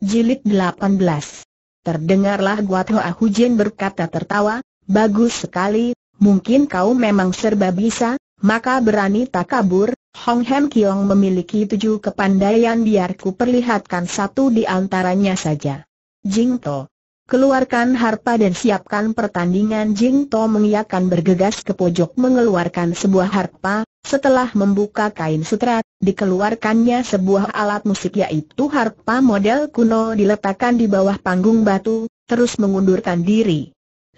Jilid 18 Terdengarlah Guat Hoa Hujin berkata tertawa, Bagus sekali, mungkin kau memang serba bisa, maka berani tak kabur, Hong Hem Kiong memiliki tujuh kepandaian biar ku perlihatkan satu di antaranya saja. Jing To Keluarkan harpa dan siapkan pertandingan Jing To mengiakan bergegas ke pojok mengeluarkan sebuah harpa. Setelah membuka kain sutra, dikeluarkannya sebuah alat musik yaitu harpa model kuno diletakkan di bawah panggung batu, terus mengundurkan diri.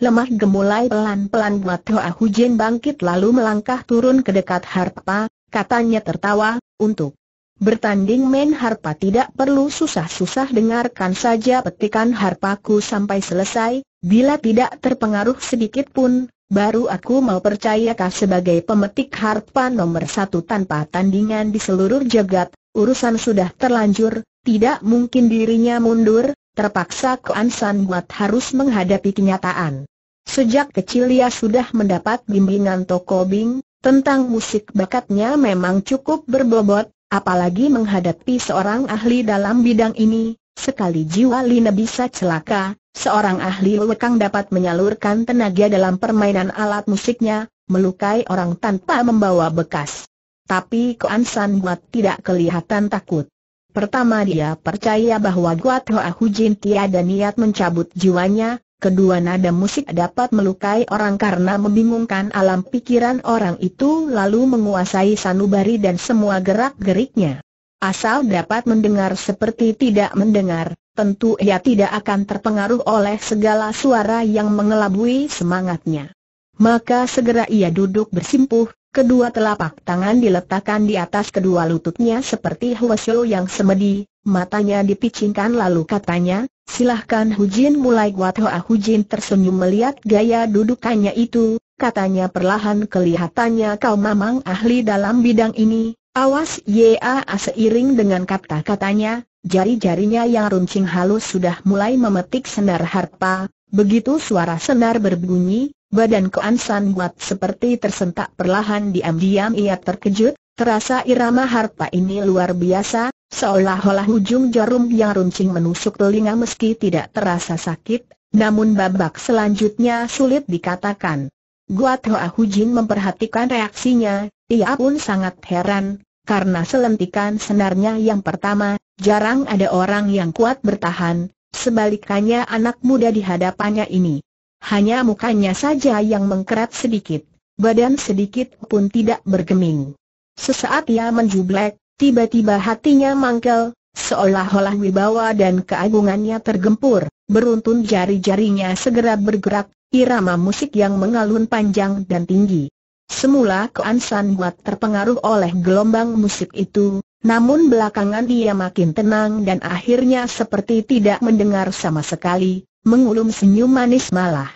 Lemah gemulai pelan-pelan Buat Hoa Jin bangkit lalu melangkah turun ke dekat harpa, katanya tertawa, untuk bertanding main harpa tidak perlu susah-susah dengarkan saja petikan harpaku sampai selesai, bila tidak terpengaruh sedikit pun, baru aku mau percayakah sebagai pemetik harpa nomor satu tanpa tandingan di seluruh jagat, urusan sudah terlanjur, tidak mungkin dirinya mundur, terpaksa Kuan San Buat harus menghadapi kenyataan. Sejak kecil ia sudah mendapat bimbingan Toko Bing, tentang musik bakatnya memang cukup berbobot, apalagi menghadapi seorang ahli dalam bidang ini, sekali jiwa Lina bisa celaka, Seorang ahli lekang dapat menyalurkan tenaga dalam permainan alat musiknya, melukai orang tanpa membawa bekas. Tapi Koan San Buat tidak kelihatan takut. Pertama dia percaya bahwa Guat Hoa Jin tiada niat mencabut jiwanya, kedua nada musik dapat melukai orang karena membingungkan alam pikiran orang itu lalu menguasai sanubari dan semua gerak-geriknya. Asal dapat mendengar seperti tidak mendengar, tentu ia tidak akan terpengaruh oleh segala suara yang mengelabui semangatnya. Maka segera ia duduk bersimpuh, kedua telapak tangan diletakkan di atas kedua lututnya seperti Huasyo yang semedi, matanya dipicingkan lalu katanya, silahkan Hujin mulai Guat Hoa Hujin tersenyum melihat gaya dudukannya itu, katanya perlahan kelihatannya kau memang ahli dalam bidang ini, Awas YA seiring dengan kata-katanya, jari-jarinya yang runcing halus sudah mulai memetik senar harpa, begitu suara senar berbunyi, badan Koan San buat seperti tersentak perlahan diam-diam ia terkejut, terasa irama harpa ini luar biasa, seolah-olah ujung jarum yang runcing menusuk telinga meski tidak terasa sakit, namun babak selanjutnya sulit dikatakan. Guat Guatoa Hujin memperhatikan reaksinya, ia pun sangat heran, karena selentikan senarnya yang pertama, jarang ada orang yang kuat bertahan, sebaliknya anak muda di hadapannya ini. Hanya mukanya saja yang mengkerat sedikit, badan sedikit pun tidak bergeming. Sesaat ia menjublek, tiba-tiba hatinya mangkel, seolah-olah wibawa dan keagungannya tergempur, beruntun jari-jarinya segera bergerak, irama musik yang mengalun panjang dan tinggi. Semula Kuan San Buat terpengaruh oleh gelombang musik itu, namun belakangan dia makin tenang dan akhirnya seperti tidak mendengar sama sekali, mengulum senyum manis malah.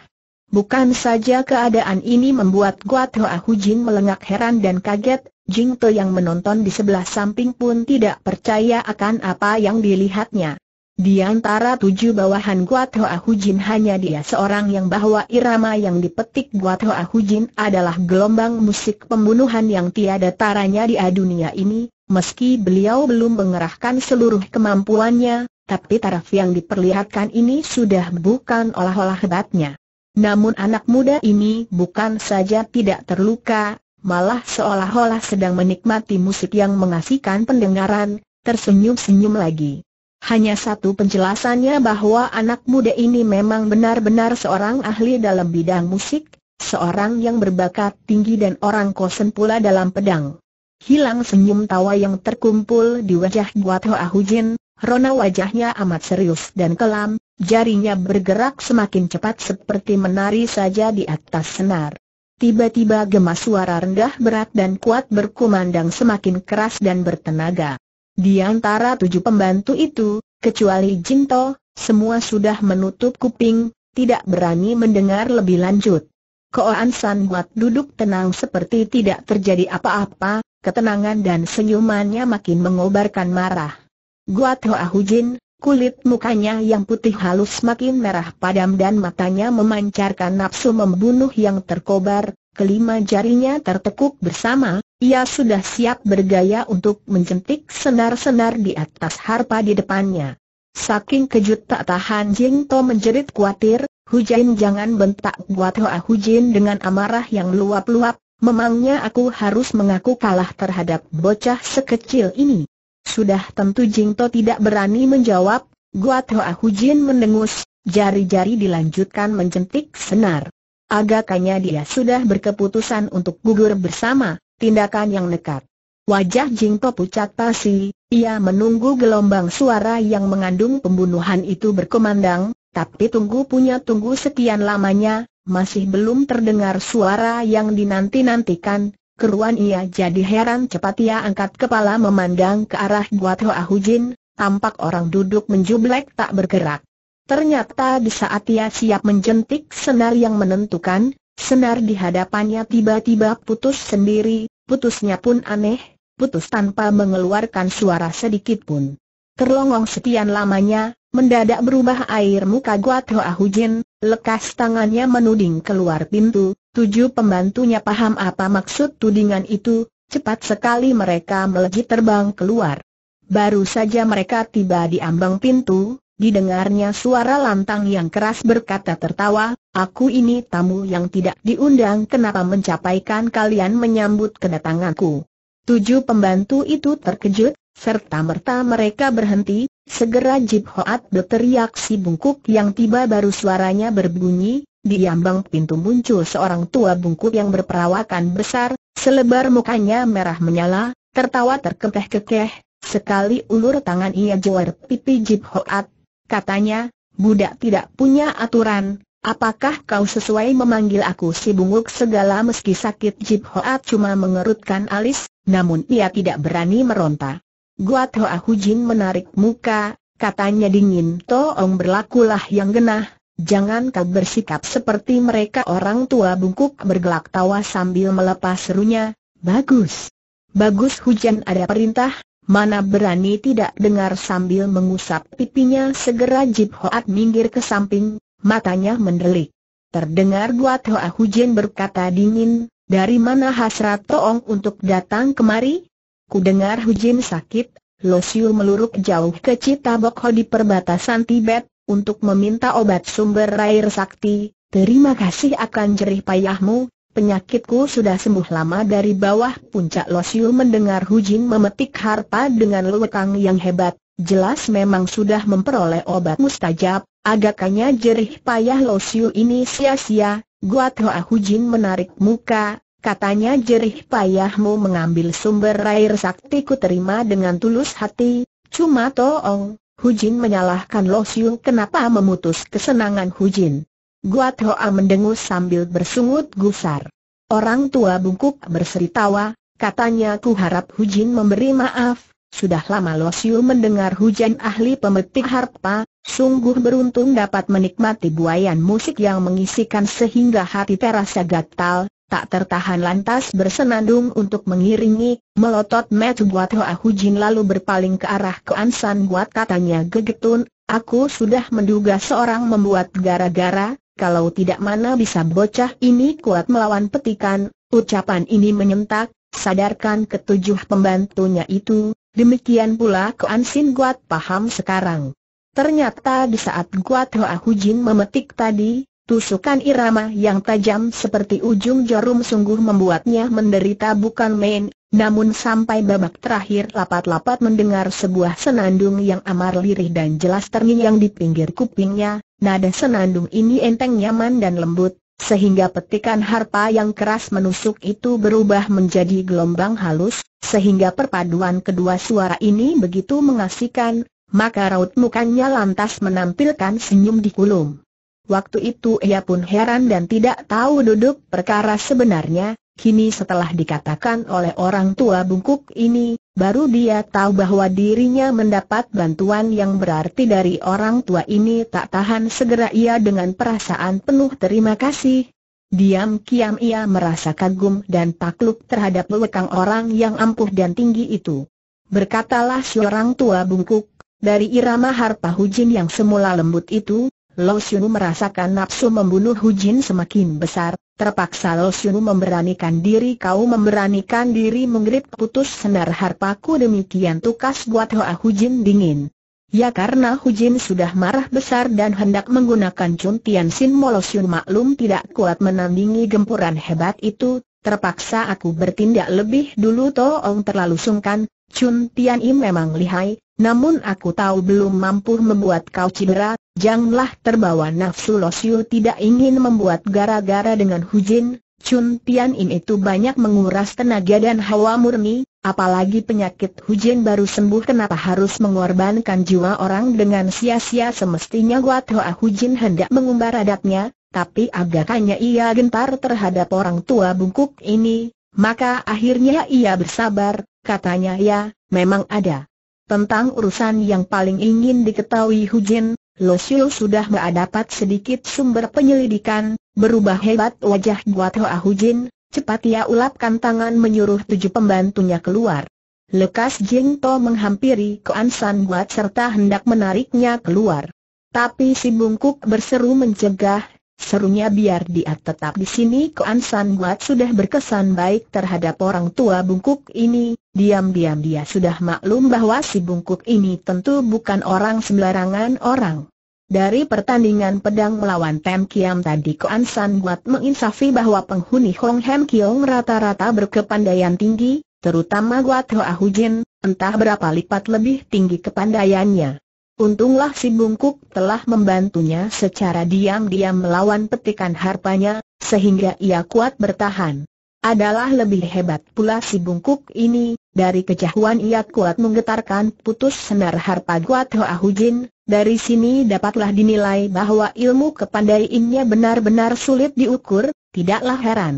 Bukan saja keadaan ini membuat Guat Hoa Jin melengak heran dan kaget, Jing To yang menonton di sebelah samping pun tidak percaya akan apa yang dilihatnya. Di antara tujuh bawahan Guat Hoa Hujin hanya dia seorang yang bahwa irama yang dipetik Guat Hoa Hujin adalah gelombang musik pembunuhan yang tiada taranya di dunia ini, meski beliau belum mengerahkan seluruh kemampuannya, tapi taraf yang diperlihatkan ini sudah bukan olah-olah hebatnya. Namun anak muda ini bukan saja tidak terluka, malah seolah-olah sedang menikmati musik yang mengasihkan pendengaran, tersenyum-senyum lagi. Hanya satu penjelasannya bahwa anak muda ini memang benar-benar seorang ahli dalam bidang musik, seorang yang berbakat tinggi dan orang kosen pula dalam pedang. Hilang senyum tawa yang terkumpul di wajah Guat Hoa Hujin, rona wajahnya amat serius dan kelam, jarinya bergerak semakin cepat seperti menari saja di atas senar. Tiba-tiba gemas suara rendah berat dan kuat berkumandang semakin keras dan bertenaga. Di antara tujuh pembantu itu, kecuali Jinto, semua sudah menutup kuping, tidak berani mendengar lebih lanjut. Koan San Guat duduk tenang seperti tidak terjadi apa-apa, ketenangan dan senyumannya makin mengobarkan marah. Guat Hoa Hujin, kulit mukanya yang putih halus makin merah padam dan matanya memancarkan nafsu membunuh yang terkobar, kelima jarinya tertekuk bersama, ia sudah siap bergaya untuk mencentik senar-senar di atas harpa di depannya. Saking kejut tak tahan Jing To menjerit khawatir, Jin jangan bentak buat Hoa ah Hujin dengan amarah yang luap-luap, memangnya aku harus mengaku kalah terhadap bocah sekecil ini. Sudah tentu Jing To tidak berani menjawab, Guat Hoa ah Hujin mendengus, jari-jari dilanjutkan mencentik senar. Agaknya dia sudah berkeputusan untuk gugur bersama, tindakan yang nekat. Wajah Jingto pucat pasi, ia menunggu gelombang suara yang mengandung pembunuhan itu berkomandang, tapi tunggu punya tunggu sekian lamanya, masih belum terdengar suara yang dinanti-nantikan, keruan ia jadi heran cepat ia angkat kepala memandang ke arah Buat Hoa Hujin, tampak orang duduk menjublek tak bergerak. Ternyata di saat ia siap menjentik senar yang menentukan, senar di hadapannya tiba-tiba putus sendiri, putusnya pun aneh, putus tanpa mengeluarkan suara sedikit pun. Terlongong sekian lamanya, mendadak berubah air muka Guat Hoa Hujin, lekas tangannya menuding keluar pintu, tujuh pembantunya paham apa maksud tudingan itu, cepat sekali mereka melejit terbang keluar. Baru saja mereka tiba di ambang pintu, Didengarnya suara lantang yang keras berkata tertawa, aku ini tamu yang tidak diundang kenapa mencapaikan kalian menyambut kedatanganku. Tujuh pembantu itu terkejut, serta merta mereka berhenti, segera Jip Hoat berteriak si bungkuk yang tiba baru suaranya berbunyi, di ambang pintu muncul seorang tua bungkuk yang berperawakan besar, selebar mukanya merah menyala, tertawa terkekeh-kekeh, sekali ulur tangan ia juar pipi Jip Hoat, katanya, budak tidak punya aturan, apakah kau sesuai memanggil aku si bunguk segala meski sakit Jip Hoat cuma mengerutkan alis, namun ia tidak berani meronta. Guat Hoa Hujin menarik muka, katanya dingin Toong berlakulah yang genah, jangan kau bersikap seperti mereka orang tua bungkuk bergelak tawa sambil melepas serunya, bagus. Bagus hujan ada perintah, Mana berani tidak dengar sambil mengusap pipinya segera Jip Hoat minggir ke samping, matanya mendelik. Terdengar Guat Hoa Hujen berkata dingin, dari mana hasrat Toong untuk datang kemari? Kudengar Hujen sakit, Losiu meluruk jauh ke Ho di perbatasan Tibet, untuk meminta obat sumber air sakti, terima kasih akan jerih payahmu, Penyakitku sudah sembuh lama dari bawah puncak Losiu mendengar Hu Jin memetik harpa dengan lekang yang hebat, jelas memang sudah memperoleh obat mustajab, agaknya jerih payah Losiu ini sia-sia, Guat Hu Jin menarik muka, katanya jerih payahmu mengambil sumber air sakti ku terima dengan tulus hati, cuma toong, Jin menyalahkan Losiu kenapa memutus kesenangan Hu Jin. Guat Hoa mendengus sambil bersungut gusar. Orang tua bungkuk berseri tawa, katanya ku harap Hujin memberi maaf, sudah lama Losiu mendengar hujan ahli pemetik harpa, sungguh beruntung dapat menikmati buayan musik yang mengisikan sehingga hati terasa gatal, tak tertahan lantas bersenandung untuk mengiringi, melotot metu buat Hoa Hujin lalu berpaling ke arah ke Ansan buat katanya gegetun, aku sudah menduga seorang membuat gara-gara, kalau tidak mana bisa bocah ini kuat melawan petikan, ucapan ini menyentak, sadarkan ketujuh pembantunya itu, demikian pula Koan Sin Guat paham sekarang. Ternyata di saat Guat Hoa Hujin memetik tadi, tusukan irama yang tajam seperti ujung jarum sungguh membuatnya menderita bukan main, namun sampai babak terakhir lapat-lapat mendengar sebuah senandung yang amar lirih dan jelas terngiang di pinggir kupingnya, Nada senandung ini enteng nyaman dan lembut, sehingga petikan harpa yang keras menusuk itu berubah menjadi gelombang halus, sehingga perpaduan kedua suara ini begitu mengasihkan, maka raut mukanya lantas menampilkan senyum di kulum. Waktu itu ia pun heran dan tidak tahu duduk perkara sebenarnya, Kini setelah dikatakan oleh orang tua bungkuk ini, baru dia tahu bahwa dirinya mendapat bantuan yang berarti dari orang tua ini tak tahan segera ia dengan perasaan penuh terima kasih. Diam-kiam ia merasa kagum dan takluk terhadap lewekang orang yang ampuh dan tinggi itu. Berkatalah si orang tua bungkuk, dari irama harpa hujin yang semula lembut itu, Lo Xiu merasakan nafsu membunuh Hujin semakin besar, Terpaksa Lo Siu memberanikan diri kau memberanikan diri menggrip putus senar harpaku demikian tukas buat Hoa Jin dingin. Ya karena Hu Jin sudah marah besar dan hendak menggunakan Chun Tian Sin Xiu maklum tidak kuat menandingi gempuran hebat itu, terpaksa aku bertindak lebih dulu Toong terlalu sungkan, Chun Tian Im memang lihai, namun aku tahu belum mampu membuat kau cedera, janganlah terbawa nafsu Losiu tidak ingin membuat gara-gara dengan Hujin, Chun Tian Im itu banyak menguras tenaga dan hawa murni, apalagi penyakit Hujin baru sembuh kenapa harus mengorbankan jiwa orang dengan sia-sia semestinya Wat Hoa Hujin hendak mengumbar adatnya, tapi agaknya ia gentar terhadap orang tua bungkuk ini, maka akhirnya ia bersabar, katanya ya, memang ada. Tentang urusan yang paling ingin diketahui Hujin, Lo Siu sudah mendapat sedikit sumber penyelidikan, berubah hebat wajah Gua Hoa Hujin, cepat ia ulapkan tangan menyuruh tujuh pembantunya keluar. Lekas Jing To menghampiri An San Guat serta hendak menariknya keluar. Tapi si bungkuk berseru mencegah, Serunya biar dia tetap di sini Koan San Guat sudah berkesan baik terhadap orang tua bungkuk ini Diam-diam dia sudah maklum bahwa si bungkuk ini tentu bukan orang sembarangan orang Dari pertandingan pedang melawan Tem Kiam tadi Koan San Guat menginsafi bahwa penghuni Hong Hem Kiong rata-rata berkepandaian tinggi Terutama Guat Hoa Hujin, entah berapa lipat lebih tinggi kepandaiannya Untunglah si bungkuk telah membantunya secara diam-diam melawan petikan harpanya, sehingga ia kuat bertahan. Adalah lebih hebat pula si bungkuk ini, dari kejahuan ia kuat menggetarkan putus senar harpa Guat Hoa Hujin, dari sini dapatlah dinilai bahwa ilmu kepandainya benar-benar sulit diukur, tidaklah heran.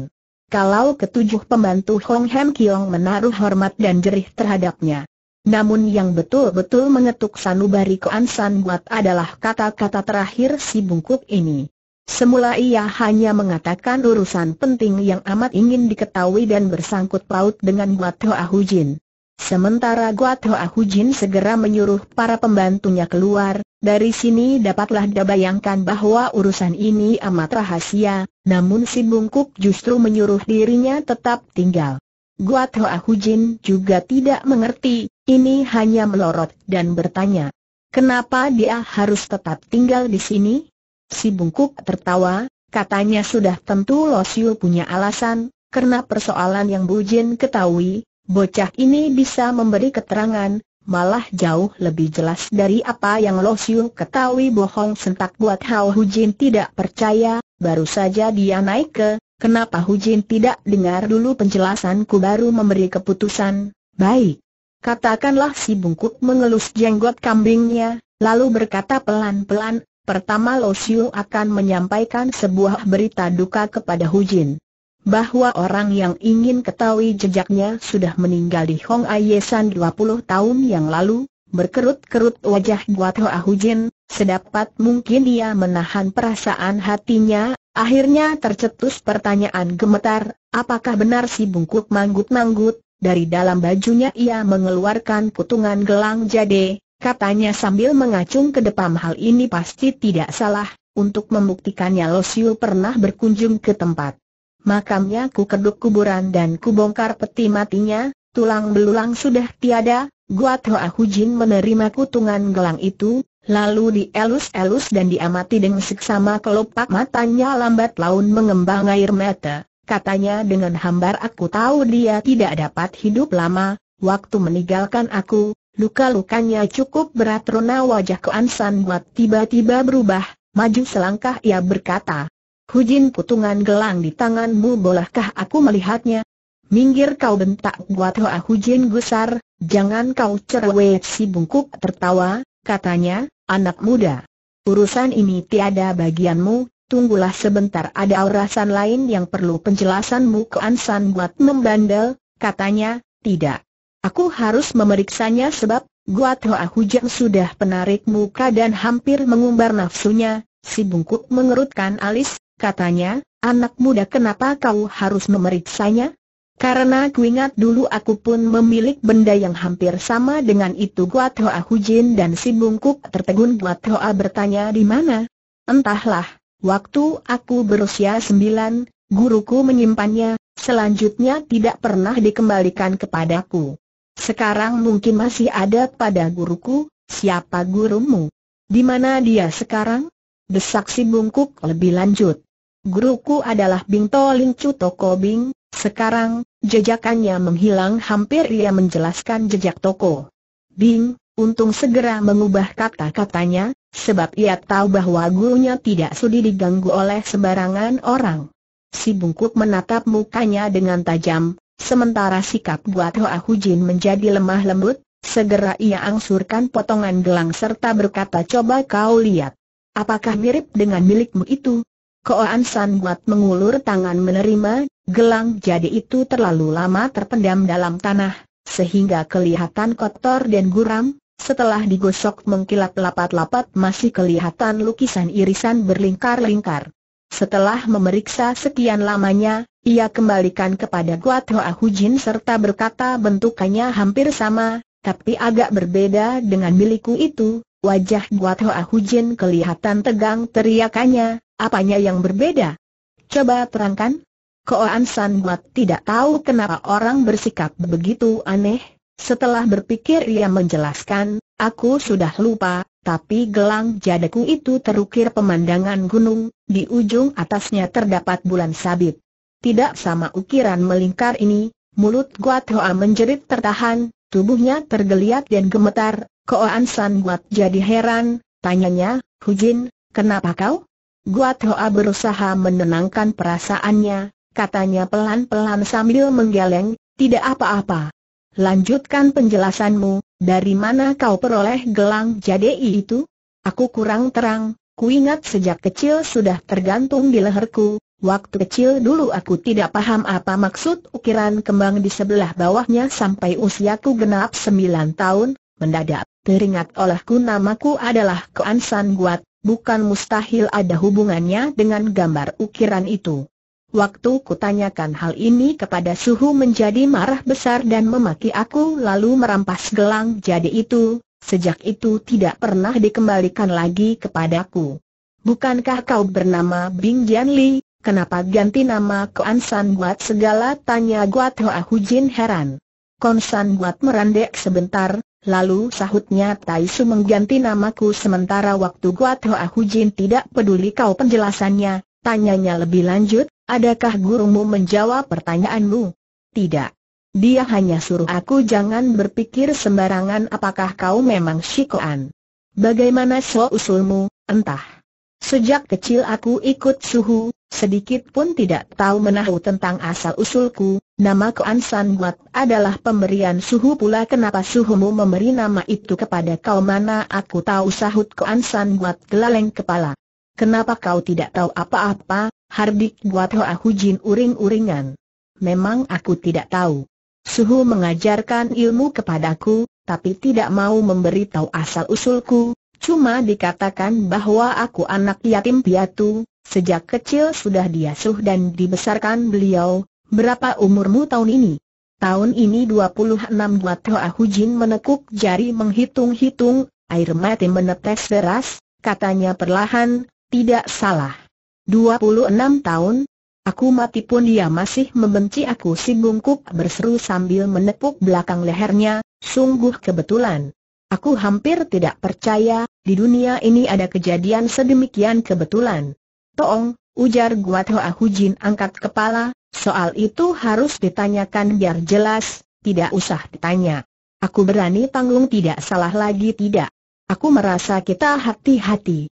Kalau ketujuh pembantu Hong Hem Kiong menaruh hormat dan jerih terhadapnya. Namun yang betul-betul mengetuk sanubari ansan buat adalah kata-kata terakhir si bungkuk ini. Semula ia hanya mengatakan urusan penting yang amat ingin diketahui dan bersangkut paut dengan Guat Hoa Hujin. Sementara Guat Hoa Hujin segera menyuruh para pembantunya keluar, dari sini dapatlah dibayangkan bahwa urusan ini amat rahasia, namun si bungkuk justru menyuruh dirinya tetap tinggal. Guat Hoa Hujin juga tidak mengerti, ini hanya melorot dan bertanya, kenapa dia harus tetap tinggal di sini? Si bungkuk tertawa, katanya sudah tentu Losiu punya alasan, karena persoalan yang Bujin ketahui, bocah ini bisa memberi keterangan, malah jauh lebih jelas dari apa yang Losiu ketahui bohong sentak buat Hao Hujin tidak percaya, baru saja dia naik ke, kenapa Hujin tidak dengar dulu penjelasanku baru memberi keputusan, baik, Katakanlah si bungkuk mengelus jenggot kambingnya, lalu berkata pelan-pelan, pertama Lo Siu akan menyampaikan sebuah berita duka kepada Hu Jin. Bahwa orang yang ingin ketahui jejaknya sudah meninggal di Hong Ayesan 20 tahun yang lalu, berkerut-kerut wajah Guat Hoa Hu Jin, sedapat mungkin ia menahan perasaan hatinya, akhirnya tercetus pertanyaan gemetar, apakah benar si bungkuk manggut-manggut, dari dalam bajunya ia mengeluarkan kutungan gelang jade, katanya sambil mengacung ke depan hal ini pasti tidak salah, untuk membuktikannya Losiu pernah berkunjung ke tempat. Makamnya ku keduk kuburan dan ku bongkar peti matinya, tulang belulang sudah tiada, Guat Hoa Jin menerima kutungan gelang itu, lalu dielus-elus dan diamati dengan seksama kelopak matanya lambat laun mengembang air mata. Katanya dengan hambar aku tahu dia tidak dapat hidup lama, waktu meninggalkan aku, luka-lukanya cukup berat Rona wajah Kuan Buat tiba-tiba berubah, maju selangkah ia berkata. Hujin putungan gelang di tanganmu bolehkah aku melihatnya? Minggir kau bentak Buat Hoa Hujin gusar, jangan kau cerewet si bungkuk tertawa, katanya, anak muda. Urusan ini tiada bagianmu, Tunggulah sebentar ada alasan lain yang perlu penjelasanmu ke Ansan buat membandel, katanya, tidak. Aku harus memeriksanya sebab, Guat Hoa Hujang sudah penarik muka dan hampir mengumbar nafsunya, si bungkuk mengerutkan alis, katanya, anak muda kenapa kau harus memeriksanya? Karena kuingat dulu aku pun memiliki benda yang hampir sama dengan itu Guat Hoa Hujin dan si bungkuk tertegun Guat Hoa bertanya di mana? Entahlah, Waktu aku berusia sembilan, guruku menyimpannya, selanjutnya tidak pernah dikembalikan kepadaku. Sekarang mungkin masih ada pada guruku, siapa gurumu? Di mana dia sekarang? Desak si bungkuk lebih lanjut. Guruku adalah Bing Ling Chu Toko Bing, sekarang, jejakannya menghilang hampir ia menjelaskan jejak Toko. Bing, Untung segera mengubah kata-katanya, sebab ia tahu bahwa gurunya tidak sudi diganggu oleh sembarangan orang. Si bungkuk menatap mukanya dengan tajam, sementara sikap buat Hoa Hujin menjadi lemah lembut, segera ia angsurkan potongan gelang serta berkata coba kau lihat. Apakah mirip dengan milikmu itu? Koan San Buat mengulur tangan menerima, gelang jadi itu terlalu lama terpendam dalam tanah, sehingga kelihatan kotor dan guram, setelah digosok mengkilap lapat-lapat masih kelihatan lukisan irisan berlingkar-lingkar. Setelah memeriksa sekian lamanya, ia kembalikan kepada Guat Hoa Hujin serta berkata bentukannya hampir sama, tapi agak berbeda dengan milikku itu. Wajah Guat Hoa Hujin kelihatan tegang teriakannya, apanya yang berbeda? Coba terangkan. Koan San Guat tidak tahu kenapa orang bersikap begitu aneh, setelah berpikir ia menjelaskan, aku sudah lupa, tapi gelang jadaku itu terukir pemandangan gunung, di ujung atasnya terdapat bulan sabit. Tidak sama ukiran melingkar ini, mulut Guat Hoa menjerit tertahan, tubuhnya tergeliat dan gemetar, Koan San Guat jadi heran, tanyanya, Hujin, kenapa kau? Guat Hoa berusaha menenangkan perasaannya, katanya pelan-pelan sambil menggeleng, tidak apa-apa. Lanjutkan penjelasanmu, dari mana kau peroleh gelang jade itu? Aku kurang terang, ku ingat sejak kecil sudah tergantung di leherku, waktu kecil dulu aku tidak paham apa maksud ukiran kembang di sebelah bawahnya sampai usiaku genap sembilan tahun, mendadak, teringat olehku namaku adalah Koan San Guat, bukan mustahil ada hubungannya dengan gambar ukiran itu. Waktu kutanyakan hal ini kepada Suhu menjadi marah besar dan memaki aku lalu merampas gelang jadi itu, sejak itu tidak pernah dikembalikan lagi kepadaku. Bukankah kau bernama Bing Jian Li, kenapa ganti nama Kuan San Buat segala tanya Guat Hoa Hujin heran. Kuan San Buat merandek sebentar, lalu sahutnya Tai Su mengganti namaku sementara waktu Guat Hoa Hujin tidak peduli kau penjelasannya, tanyanya lebih lanjut, Adakah gurumu menjawab pertanyaanmu? Tidak. Dia hanya suruh aku jangan berpikir sembarangan apakah kau memang Shikoan. Bagaimana so usulmu, entah. Sejak kecil aku ikut suhu, sedikit pun tidak tahu menahu tentang asal-usulku, nama Koan San Guat adalah pemberian suhu pula kenapa suhumu memberi nama itu kepada kau mana aku tahu sahut Koan San Guat gelaleng kepala. Kenapa kau tidak tahu apa-apa, Hardik buat Hoa Hujin uring-uringan. Memang aku tidak tahu. Suhu mengajarkan ilmu kepadaku, tapi tidak mau memberitahu asal-usulku, cuma dikatakan bahwa aku anak yatim piatu, sejak kecil sudah diasuh dan dibesarkan beliau, berapa umurmu tahun ini? Tahun ini 26 buat Hoa Hujin menekuk jari menghitung-hitung, air mati menetes deras, katanya perlahan, tidak salah. 26 tahun, Aku mati pun dia masih membenci aku si bungkuk berseru sambil menepuk belakang lehernya, sungguh kebetulan. Aku hampir tidak percaya, di dunia ini ada kejadian sedemikian kebetulan. Toong, ujar Guat Hoa Hujin angkat kepala, soal itu harus ditanyakan biar jelas, tidak usah ditanya. Aku berani tanggung tidak salah lagi tidak. Aku merasa kita hati-hati.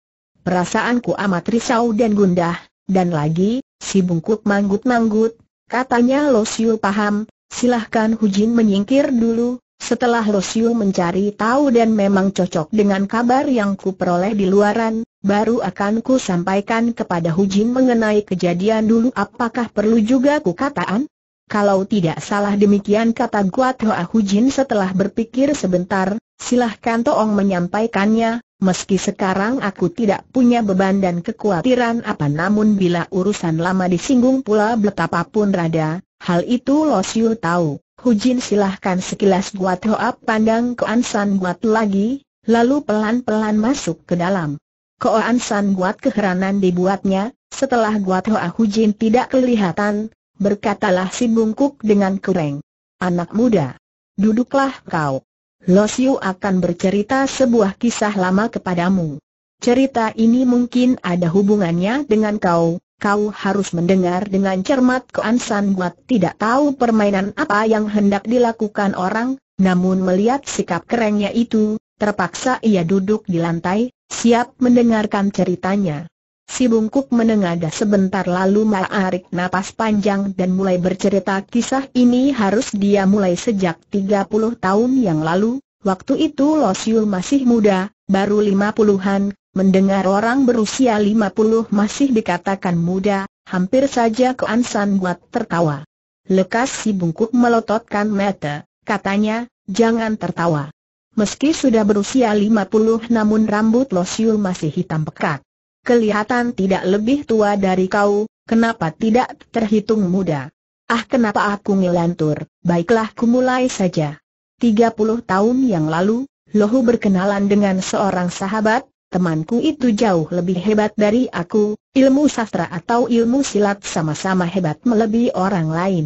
Perasaanku amat risau dan gundah, dan lagi, si bungkuk manggut-manggut, katanya Lo Siu paham, silahkan Hujin menyingkir dulu, setelah Lo Siu mencari tahu dan memang cocok dengan kabar yang ku peroleh di luaran, baru akan ku sampaikan kepada Hujin mengenai kejadian dulu apakah perlu juga ku kataan? Kalau tidak salah demikian kata Guat Hoa Jin setelah berpikir sebentar, silahkan Toong menyampaikannya, Meski sekarang aku tidak punya beban dan kekhawatiran apa namun bila urusan lama disinggung pula betapapun rada, hal itu Lo Siu tahu. Hujin silahkan sekilas buat Hoa pandang ke Ansan buat lagi, lalu pelan-pelan masuk ke dalam. Ko Ansan buat keheranan dibuatnya, setelah buat Hoa Hujin tidak kelihatan, berkatalah si bungkuk dengan kureng. Anak muda, duduklah kau. Losiu akan bercerita sebuah kisah lama kepadamu. Cerita ini mungkin ada hubungannya dengan kau, kau harus mendengar dengan cermat Koan San Buat tidak tahu permainan apa yang hendak dilakukan orang, namun melihat sikap kerennya itu, terpaksa ia duduk di lantai, siap mendengarkan ceritanya. Si bungkuk menengadah sebentar lalu menarik napas panjang dan mulai bercerita kisah ini harus dia mulai sejak 30 tahun yang lalu, waktu itu Lo Siul masih muda, baru lima puluhan. mendengar orang berusia lima puluh masih dikatakan muda, hampir saja ke San buat tertawa. Lekas si bungkuk melototkan mata, katanya, jangan tertawa. Meski sudah berusia lima puluh, namun rambut Lo Siul masih hitam pekat kelihatan tidak lebih tua dari kau, kenapa tidak terhitung muda? Ah kenapa aku ngelantur, baiklah ku mulai saja. 30 tahun yang lalu, Lohu berkenalan dengan seorang sahabat, temanku itu jauh lebih hebat dari aku, ilmu sastra atau ilmu silat sama-sama hebat melebihi orang lain.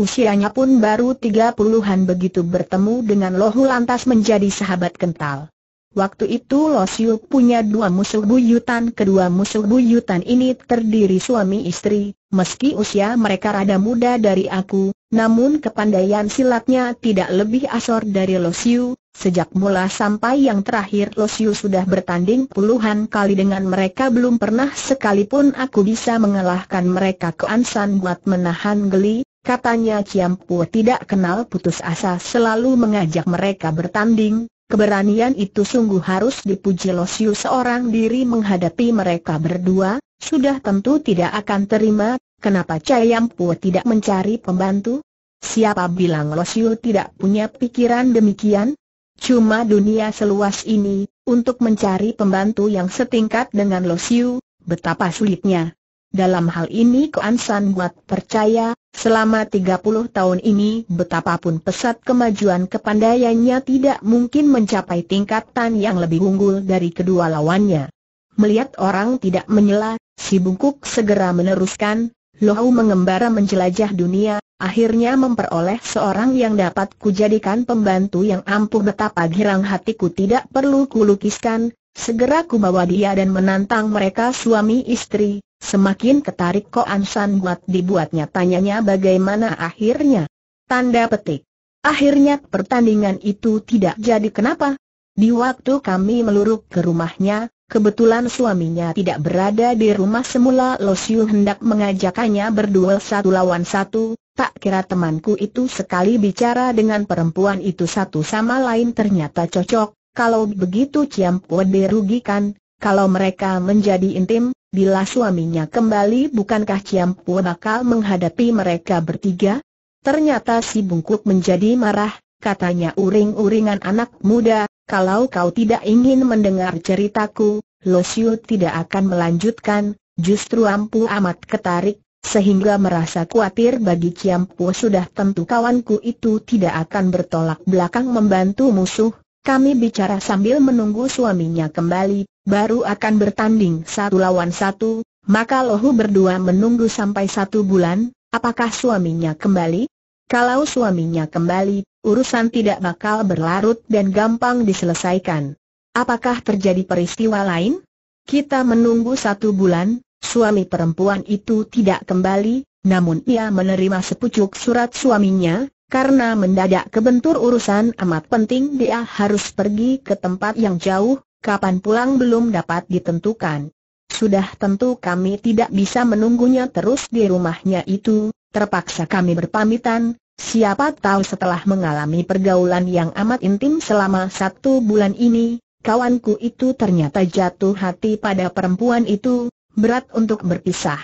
Usianya pun baru tiga puluhan begitu bertemu dengan Lohu lantas menjadi sahabat kental. Waktu itu Lo Siu punya dua musuh buyutan Kedua musuh buyutan ini terdiri suami istri Meski usia mereka rada muda dari aku Namun kepandaian silatnya tidak lebih asor dari Lo Siu Sejak mula sampai yang terakhir Lo Siu sudah bertanding puluhan kali dengan mereka Belum pernah sekalipun aku bisa mengalahkan mereka ke ansan buat menahan geli Katanya Ciampu tidak kenal putus asa selalu mengajak mereka bertanding Keberanian itu sungguh harus dipuji Losiu seorang diri menghadapi mereka berdua, sudah tentu tidak akan terima, kenapa Cayampu tidak mencari pembantu? Siapa bilang Losiu tidak punya pikiran demikian? Cuma dunia seluas ini, untuk mencari pembantu yang setingkat dengan Losiu, betapa sulitnya. Dalam hal ini Kuan San Buat percaya, selama 30 tahun ini betapapun pesat kemajuan kepandaiannya tidak mungkin mencapai tingkatan yang lebih unggul dari kedua lawannya. Melihat orang tidak menyela, si bungkuk segera meneruskan, Lohau mengembara menjelajah dunia, akhirnya memperoleh seorang yang dapat kujadikan pembantu yang ampuh betapa girang hatiku tidak perlu kulukiskan, segera kubawa dia dan menantang mereka suami istri, Semakin ketarik Koan San buat dibuatnya tanyanya bagaimana akhirnya. Tanda petik. Akhirnya pertandingan itu tidak jadi kenapa? Di waktu kami meluruk ke rumahnya, kebetulan suaminya tidak berada di rumah semula Lo Siu hendak mengajakannya berduel satu lawan satu, tak kira temanku itu sekali bicara dengan perempuan itu satu sama lain ternyata cocok, kalau begitu Ciampu dirugikan, kalau mereka menjadi intim, Bila suaminya kembali bukankah Ciampua bakal menghadapi mereka bertiga? Ternyata si bungkuk menjadi marah, katanya uring-uringan anak muda, kalau kau tidak ingin mendengar ceritaku, Siu tidak akan melanjutkan, justru Ampu amat ketarik, sehingga merasa khawatir bagi Ciampu sudah tentu kawanku itu tidak akan bertolak belakang membantu musuh, kami bicara sambil menunggu suaminya kembali, baru akan bertanding satu lawan satu, maka lohu berdua menunggu sampai satu bulan, apakah suaminya kembali? Kalau suaminya kembali, urusan tidak bakal berlarut dan gampang diselesaikan. Apakah terjadi peristiwa lain? Kita menunggu satu bulan, suami perempuan itu tidak kembali, namun ia menerima sepucuk surat suaminya, karena mendadak kebentur urusan amat penting dia harus pergi ke tempat yang jauh, kapan pulang belum dapat ditentukan. Sudah tentu kami tidak bisa menunggunya terus di rumahnya itu, terpaksa kami berpamitan, siapa tahu setelah mengalami pergaulan yang amat intim selama satu bulan ini, kawanku itu ternyata jatuh hati pada perempuan itu, berat untuk berpisah.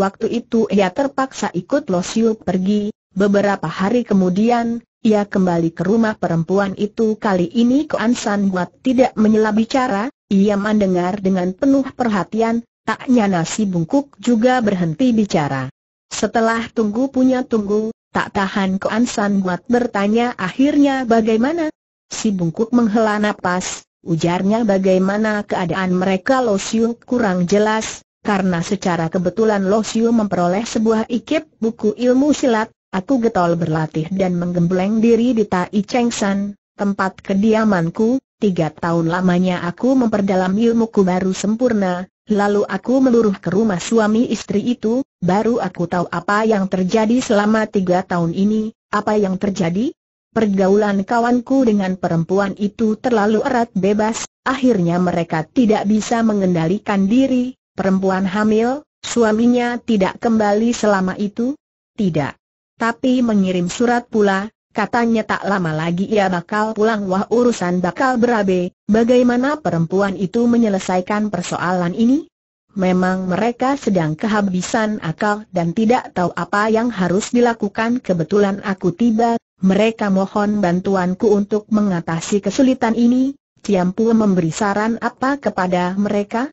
Waktu itu ia terpaksa ikut Losiu pergi, Beberapa hari kemudian, ia kembali ke rumah perempuan itu kali ini ke Ansan buat tidak menyela bicara, ia mendengar dengan penuh perhatian, taknya nasi bungkuk juga berhenti bicara. Setelah tunggu punya tunggu, tak tahan ke Ansan buat bertanya akhirnya bagaimana? Si bungkuk menghela napas, ujarnya bagaimana keadaan mereka Lo kurang jelas, karena secara kebetulan Lo memperoleh sebuah ikip buku ilmu silat, Aku getol berlatih dan menggembleng diri di Tai Cheng San, tempat kediamanku, tiga tahun lamanya aku memperdalam ilmuku baru sempurna, lalu aku meluruh ke rumah suami istri itu, baru aku tahu apa yang terjadi selama tiga tahun ini, apa yang terjadi? Pergaulan kawanku dengan perempuan itu terlalu erat bebas, akhirnya mereka tidak bisa mengendalikan diri, perempuan hamil, suaminya tidak kembali selama itu? Tidak tapi mengirim surat pula, katanya tak lama lagi ia bakal pulang wah urusan bakal berabe, bagaimana perempuan itu menyelesaikan persoalan ini? Memang mereka sedang kehabisan akal dan tidak tahu apa yang harus dilakukan kebetulan aku tiba, mereka mohon bantuanku untuk mengatasi kesulitan ini, Ciampu memberi saran apa kepada mereka?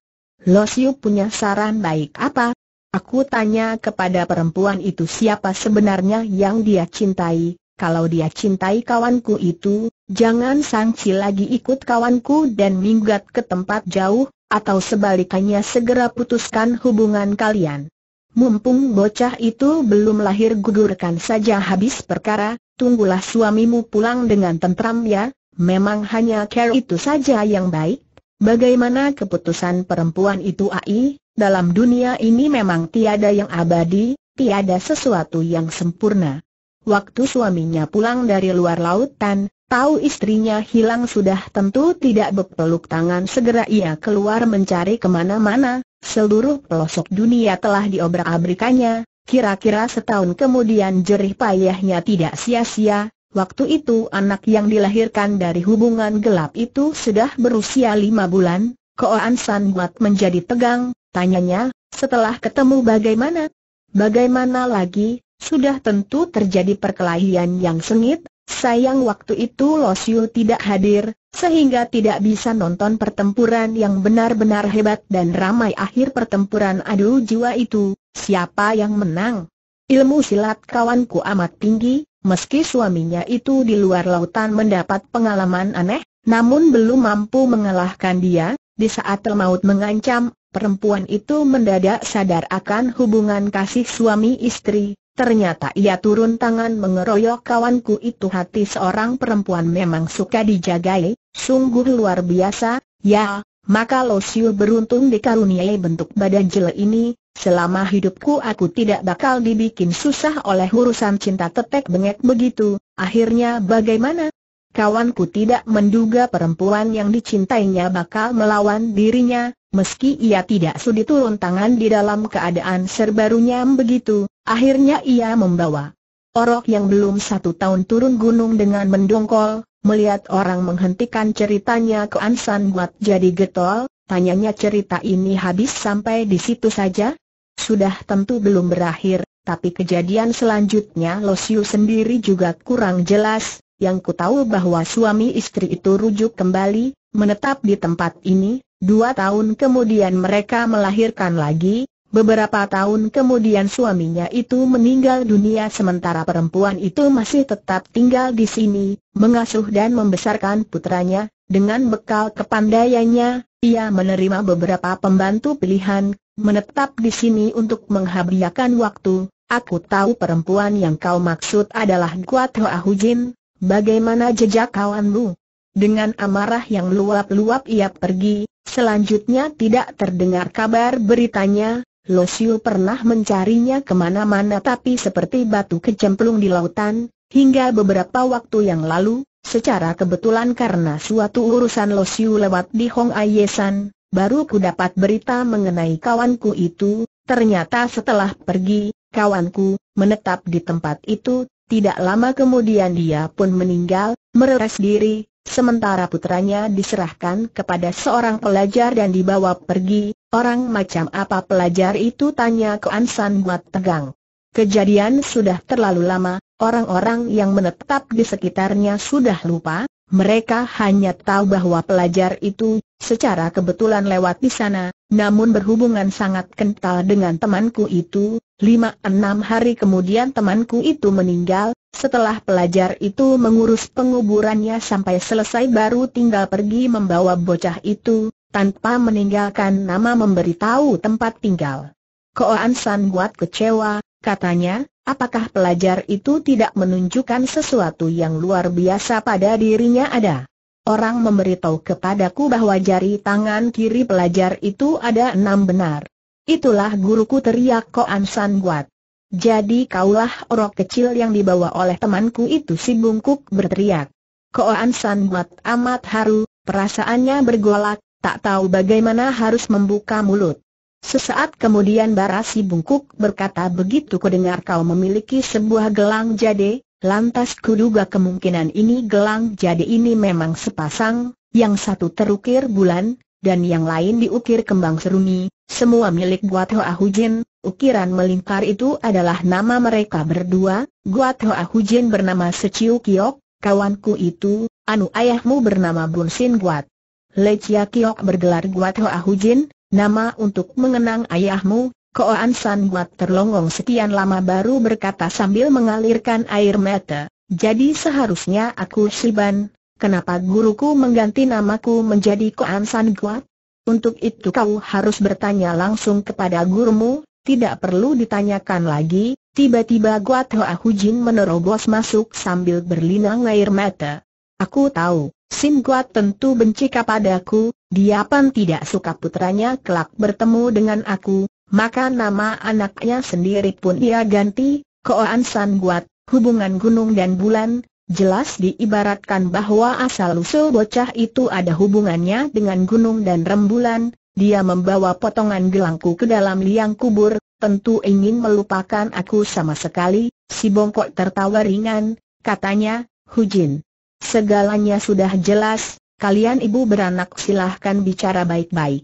Losiu punya saran baik apa? Aku tanya kepada perempuan itu siapa sebenarnya yang dia cintai, kalau dia cintai kawanku itu, jangan sangsi lagi ikut kawanku dan minggat ke tempat jauh, atau sebaliknya segera putuskan hubungan kalian. Mumpung bocah itu belum lahir gugurkan saja habis perkara, tunggulah suamimu pulang dengan tentram ya, memang hanya care itu saja yang baik. Bagaimana keputusan perempuan itu Ai? Dalam dunia ini memang tiada yang abadi, tiada sesuatu yang sempurna. Waktu suaminya pulang dari luar lautan, tahu istrinya hilang sudah tentu tidak berpeluk tangan segera ia keluar mencari kemana-mana, seluruh pelosok dunia telah diobrak-abrikannya, kira-kira setahun kemudian jerih payahnya tidak sia-sia, Waktu itu anak yang dilahirkan dari hubungan gelap itu sudah berusia lima bulan, Koan San Buat menjadi tegang, Tanyanya, setelah ketemu bagaimana? Bagaimana lagi, sudah tentu terjadi perkelahian yang sengit, sayang waktu itu Losyu tidak hadir, sehingga tidak bisa nonton pertempuran yang benar-benar hebat dan ramai akhir pertempuran adu jiwa itu, siapa yang menang? Ilmu silat kawanku amat tinggi, meski suaminya itu di luar lautan mendapat pengalaman aneh, namun belum mampu mengalahkan dia, di saat termaut mengancam, perempuan itu mendadak sadar akan hubungan kasih suami istri, ternyata ia turun tangan mengeroyok kawanku itu hati seorang perempuan memang suka dijagai, sungguh luar biasa, ya, maka Lo Siu beruntung dikaruniai bentuk badan jelek ini, Selama hidupku aku tidak bakal dibikin susah oleh urusan cinta tetek bengek begitu, akhirnya bagaimana? Kawanku tidak menduga perempuan yang dicintainya bakal melawan dirinya, Meski ia tidak sudi turun tangan di dalam keadaan serbarunya begitu, akhirnya ia membawa Orok yang belum satu tahun turun gunung dengan mendongkol, melihat orang menghentikan ceritanya ke Ansan buat jadi getol, tanyanya cerita ini habis sampai di situ saja? Sudah tentu belum berakhir, tapi kejadian selanjutnya Losiu sendiri juga kurang jelas, yang ku tahu bahwa suami istri itu rujuk kembali, menetap di tempat ini, dua tahun kemudian mereka melahirkan lagi, beberapa tahun kemudian suaminya itu meninggal dunia sementara perempuan itu masih tetap tinggal di sini, mengasuh dan membesarkan putranya, dengan bekal kepandaiannya, ia menerima beberapa pembantu pilihan, menetap di sini untuk menghabiakan waktu, Aku tahu perempuan yang kau maksud adalah Guat Hoa Hujin. Bagaimana jejak kawanmu? Dengan amarah yang luap-luap ia pergi, selanjutnya tidak terdengar kabar beritanya, Lo Siu pernah mencarinya kemana-mana tapi seperti batu kecemplung di lautan, hingga beberapa waktu yang lalu, secara kebetulan karena suatu urusan Lo Siu lewat di Hong Ayesan, baru ku dapat berita mengenai kawanku itu, ternyata setelah pergi, kawanku, menetap di tempat itu, tidak lama kemudian dia pun meninggal, mereres diri, Sementara putranya diserahkan kepada seorang pelajar dan dibawa pergi, orang macam apa pelajar itu tanya ke Ansan buat tegang. Kejadian sudah terlalu lama, orang-orang yang menetap di sekitarnya sudah lupa, mereka hanya tahu bahwa pelajar itu, secara kebetulan lewat di sana, namun berhubungan sangat kental dengan temanku itu, lima enam hari kemudian temanku itu meninggal, setelah pelajar itu mengurus penguburannya sampai selesai baru tinggal pergi membawa bocah itu, tanpa meninggalkan nama memberitahu tempat tinggal. Koan San buat kecewa, katanya, apakah pelajar itu tidak menunjukkan sesuatu yang luar biasa pada dirinya ada? Orang memberitahu kepadaku bahwa jari tangan kiri pelajar itu ada enam benar. Itulah guruku teriak Koan San buat. Jadi kaulah orok kecil yang dibawa oleh temanku itu si bungkuk berteriak. Koan San buat amat haru, perasaannya bergolak, tak tahu bagaimana harus membuka mulut. Sesaat kemudian Barasi Bungkuk berkata begitu kudengar kau memiliki sebuah gelang jade, lantas kuduga kemungkinan ini gelang jade ini memang sepasang, yang satu terukir bulan, dan yang lain diukir kembang seruni, semua milik Buat Hoa Hujin, Ukiran melingkar itu adalah nama mereka berdua, Guat Hoa Hujin bernama Seciu Kiok, kawanku itu, anu ayahmu bernama Bun Sin Guat. Le Chia Kiok bergelar Guat Hoa Hujin, nama untuk mengenang ayahmu, Koan San Guat terlongong sekian lama baru berkata sambil mengalirkan air mata, jadi seharusnya aku Siban, kenapa guruku mengganti namaku menjadi Koan San Guat? Untuk itu kau harus bertanya langsung kepada gurumu, tidak perlu ditanyakan lagi, tiba-tiba Guat Toa Hujin menerobos masuk sambil berlinang air mata. Aku tahu, Sim Gua tentu benci kepadaku, dia pun tidak suka putranya kelak bertemu dengan aku, maka nama anaknya sendiri pun ia ganti, Koan San Guat, hubungan gunung dan bulan, jelas diibaratkan bahwa asal-usul bocah itu ada hubungannya dengan gunung dan rembulan, dia membawa potongan gelangku ke dalam liang kubur, tentu ingin melupakan aku sama sekali, si bongkok tertawa ringan, katanya, Hujin. Segalanya sudah jelas, kalian ibu beranak silahkan bicara baik-baik.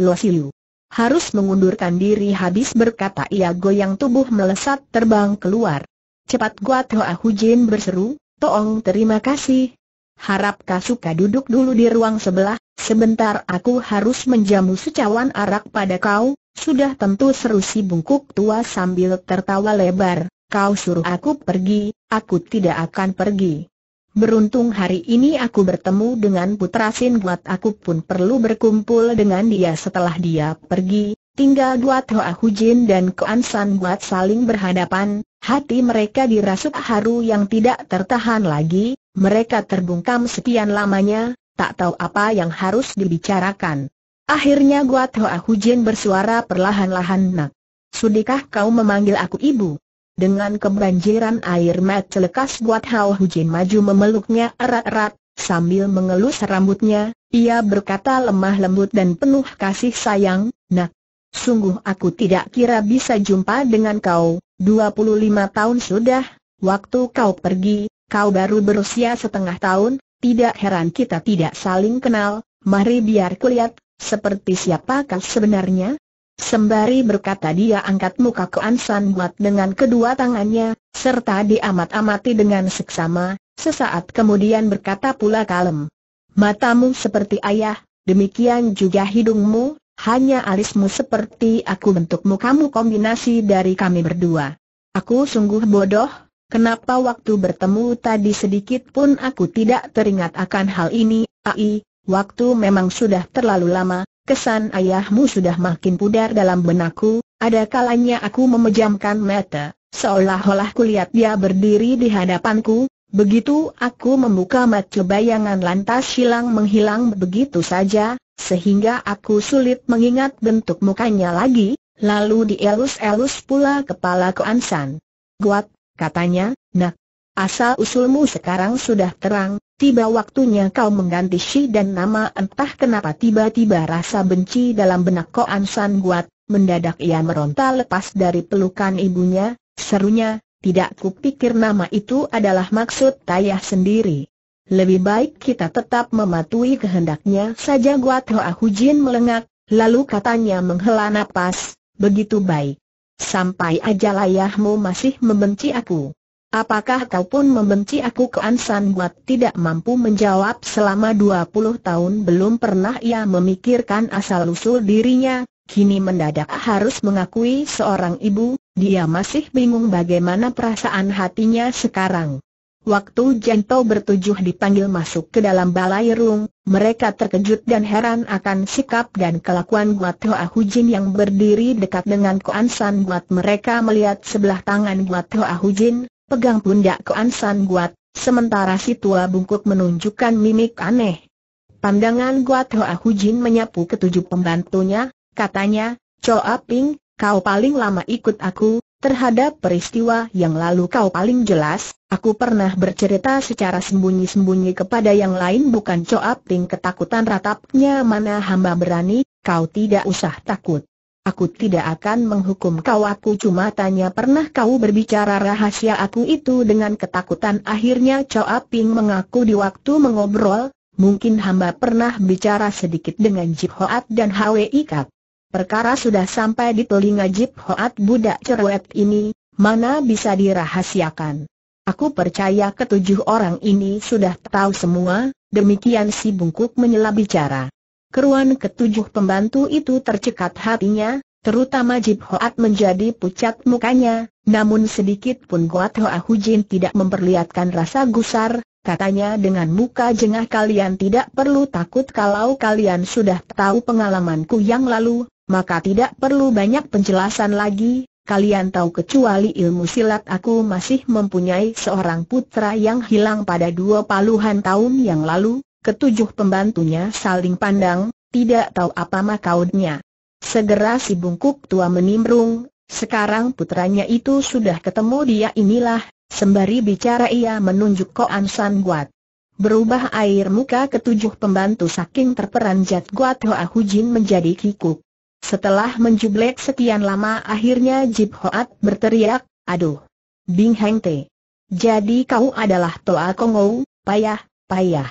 Lo Siu. Harus mengundurkan diri habis berkata ia goyang tubuh melesat terbang keluar. Cepat gua Toa Hujin berseru, Toong terima kasih, Harap kau suka duduk dulu di ruang sebelah, sebentar aku harus menjamu secawan arak pada kau, sudah tentu seru si bungkuk tua sambil tertawa lebar, kau suruh aku pergi, aku tidak akan pergi. Beruntung hari ini aku bertemu dengan putra Sin Buat aku pun perlu berkumpul dengan dia setelah dia pergi, Tinggal dua Toa Hujin dan Koan San buat saling berhadapan, hati mereka dirasuk haru yang tidak tertahan lagi, mereka terbungkam sekian lamanya, tak tahu apa yang harus dibicarakan. Akhirnya Gua Toa Hujin bersuara perlahan-lahan nak. Sudikah kau memanggil aku ibu? Dengan kebanjiran air mata lekas Gua Toa Hujin maju memeluknya erat-erat, sambil mengelus rambutnya, ia berkata lemah lembut dan penuh kasih sayang, nak, sungguh aku tidak kira bisa jumpa dengan kau, 25 tahun sudah, waktu kau pergi, kau baru berusia setengah tahun, tidak heran kita tidak saling kenal, mari biar kulihat, seperti siapakah sebenarnya? Sembari berkata dia angkat muka ke Ansan Buat dengan kedua tangannya, serta diamat-amati dengan seksama, sesaat kemudian berkata pula kalem. Matamu seperti ayah, demikian juga hidungmu, hanya alismu seperti aku bentukmu kamu kombinasi dari kami berdua. Aku sungguh bodoh, kenapa waktu bertemu tadi sedikit pun aku tidak teringat akan hal ini, ai, waktu memang sudah terlalu lama, kesan ayahmu sudah makin pudar dalam benakku, ada kalanya aku memejamkan mata, seolah-olah kulihat dia berdiri di hadapanku, Begitu aku membuka mata bayangan lantas hilang menghilang begitu saja, sehingga aku sulit mengingat bentuk mukanya lagi, lalu dielus-elus pula kepala ke Ansan. Guat, katanya, nak, asal-usulmu sekarang sudah terang, tiba waktunya kau mengganti si dan nama entah kenapa tiba-tiba rasa benci dalam benak Ko Ansan Guat, mendadak ia meronta lepas dari pelukan ibunya, serunya, tidak kupikir nama itu adalah maksud Tayah sendiri. Lebih baik kita tetap mematuhi kehendaknya saja Guat Hoa Hujin melengak, lalu katanya menghela napas, begitu baik. Sampai aja layahmu masih membenci aku. Apakah kau pun membenci aku ke Ansan Guat tidak mampu menjawab selama 20 tahun belum pernah ia memikirkan asal-usul dirinya, kini mendadak harus mengakui seorang ibu, dia masih bingung bagaimana perasaan hatinya sekarang. Waktu Jento bertujuh dipanggil masuk ke dalam balai rung, mereka terkejut dan heran akan sikap dan kelakuan Guat Hoa Hujin yang berdiri dekat dengan Koan San Guat mereka melihat sebelah tangan Guat Hoa Hujin, pegang pundak Koan San Guat, sementara si tua bungkuk menunjukkan mimik aneh. Pandangan Guat Hoa Hujin menyapu ketujuh pembantunya, katanya, Choa Ping, kau paling lama ikut aku, terhadap peristiwa yang lalu kau paling jelas, aku pernah bercerita secara sembunyi-sembunyi kepada yang lain bukan Coap Ting ketakutan ratapnya mana hamba berani, kau tidak usah takut. Aku tidak akan menghukum kau aku cuma tanya pernah kau berbicara rahasia aku itu dengan ketakutan akhirnya Coap Ting mengaku di waktu mengobrol, mungkin hamba pernah bicara sedikit dengan Jip Hoat dan Hwi Kat. Perkara sudah sampai di telinga Jip Hoat budak cerewet ini, mana bisa dirahasiakan. Aku percaya ketujuh orang ini sudah tahu semua, demikian si bungkuk menyela bicara. Keruan ketujuh pembantu itu tercekat hatinya, terutama Jip Hoat menjadi pucat mukanya, namun sedikit pun Goat Hoa Hujin tidak memperlihatkan rasa gusar, Katanya dengan muka jengah kalian tidak perlu takut kalau kalian sudah tahu pengalamanku yang lalu, maka tidak perlu banyak penjelasan lagi, kalian tahu kecuali ilmu silat aku masih mempunyai seorang putra yang hilang pada dua puluhan tahun yang lalu, ketujuh pembantunya saling pandang, tidak tahu apa makaudnya. Segera si bungkuk tua menimbrung, sekarang putranya itu sudah ketemu dia inilah, sembari bicara ia menunjuk Koan ansan Guat. Berubah air muka ketujuh pembantu saking terperanjat Guat Hoa Hujin menjadi kikuk. Setelah menjublek sekian lama akhirnya Jip Hoat berteriak, aduh. Bing Heng Te. Jadi kau adalah Toa Kongou, payah, payah.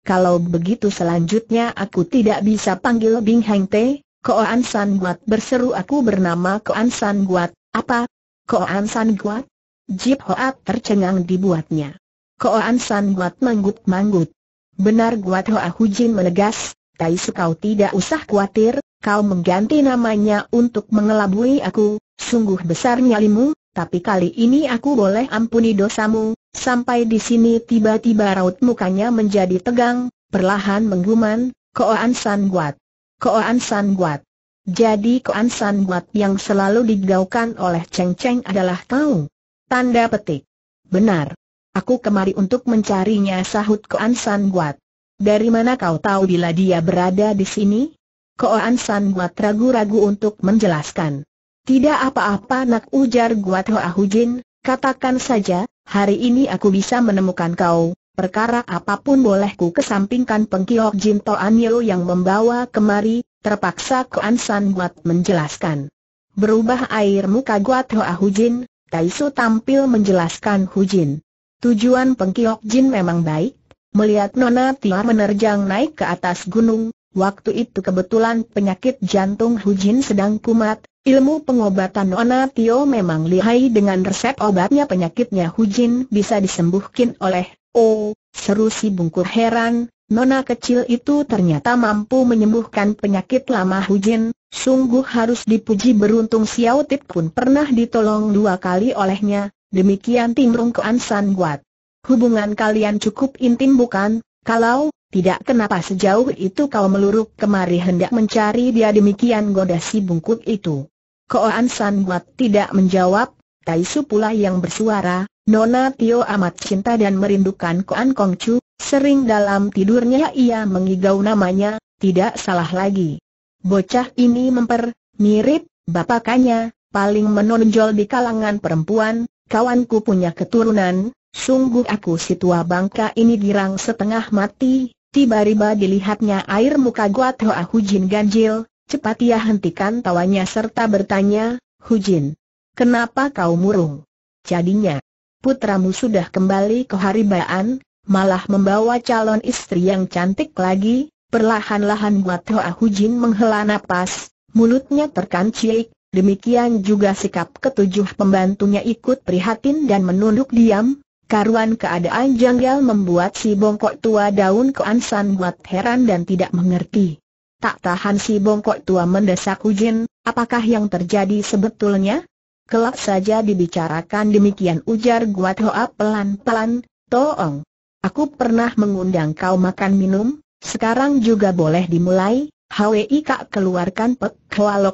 Kalau begitu selanjutnya aku tidak bisa panggil Bing Heng Te, Koan San Guat berseru aku bernama Koan San Guat, apa? Koan San Guat? Jip Hoat tercengang dibuatnya. Koan San Guat manggut-manggut. Benar Guat Hoa Hujin menegas, Tai kau tidak usah khawatir, kau mengganti namanya untuk mengelabui aku, sungguh besar nyalimu, tapi kali ini aku boleh ampuni dosamu. Sampai di sini tiba-tiba raut mukanya menjadi tegang, perlahan mengguman, Koan San Guat. Koan San Guat. Jadi Koan San Guat yang selalu digaukan oleh Cheng Cheng adalah kau. Tanda petik. Benar. Aku kemari untuk mencarinya sahut Koan San Guat. Dari mana kau tahu bila dia berada di sini? Koan San buat ragu-ragu untuk menjelaskan. Tidak apa-apa nak ujar Guat Hoa Hujin, katakan saja, hari ini aku bisa menemukan kau, perkara apapun boleh ku kesampingkan pengkiok Jin Toan Yeo yang membawa kemari, terpaksa Koan San buat menjelaskan. Berubah air muka Guat Hoa Hujin, Taisu tampil menjelaskan Hujin. Tujuan pengkiok Jin memang baik, melihat Nona Tia menerjang naik ke atas gunung, Waktu itu kebetulan penyakit jantung Hujin sedang kumat, ilmu pengobatan Nona Tio memang lihai dengan resep obatnya penyakitnya Hujin bisa disembuhkin oleh, oh, seru si bungku heran, Nona kecil itu ternyata mampu menyembuhkan penyakit lama Hujin, sungguh harus dipuji beruntung Xiao Tip pun pernah ditolong dua kali olehnya, demikian Timrung keansan San Hubungan kalian cukup intim bukan? Kalau, tidak kenapa sejauh itu kau meluruk kemari hendak mencari dia demikian goda si bungkuk itu. Koan San Buat tidak menjawab, Taisu pula yang bersuara, Nona Tio amat cinta dan merindukan Koan Kong Chu, sering dalam tidurnya ia mengigau namanya, tidak salah lagi. Bocah ini memper, mirip, bapakannya, paling menonjol di kalangan perempuan, kawanku punya keturunan, sungguh aku si tua bangka ini girang setengah mati, Tiba-tiba dilihatnya air muka Gua Hoa Jin ganjil, cepat ia hentikan tawanya serta bertanya, Hu Jin, kenapa kau murung? Jadinya, putramu sudah kembali ke haribaan, malah membawa calon istri yang cantik lagi, perlahan-lahan Gua Hoa Jin menghela napas, mulutnya terkancik, demikian juga sikap ketujuh pembantunya ikut prihatin dan menunduk diam, Karuan keadaan janggal membuat si bongkok tua daun keansan buat heran dan tidak mengerti. Tak tahan si bongkok tua mendesak Ujin, apakah yang terjadi sebetulnya? Kelak saja dibicarakan demikian ujar Guat Hoa pelan-pelan, Toong. Aku pernah mengundang kau makan minum, sekarang juga boleh dimulai, Hwi Kak keluarkan pek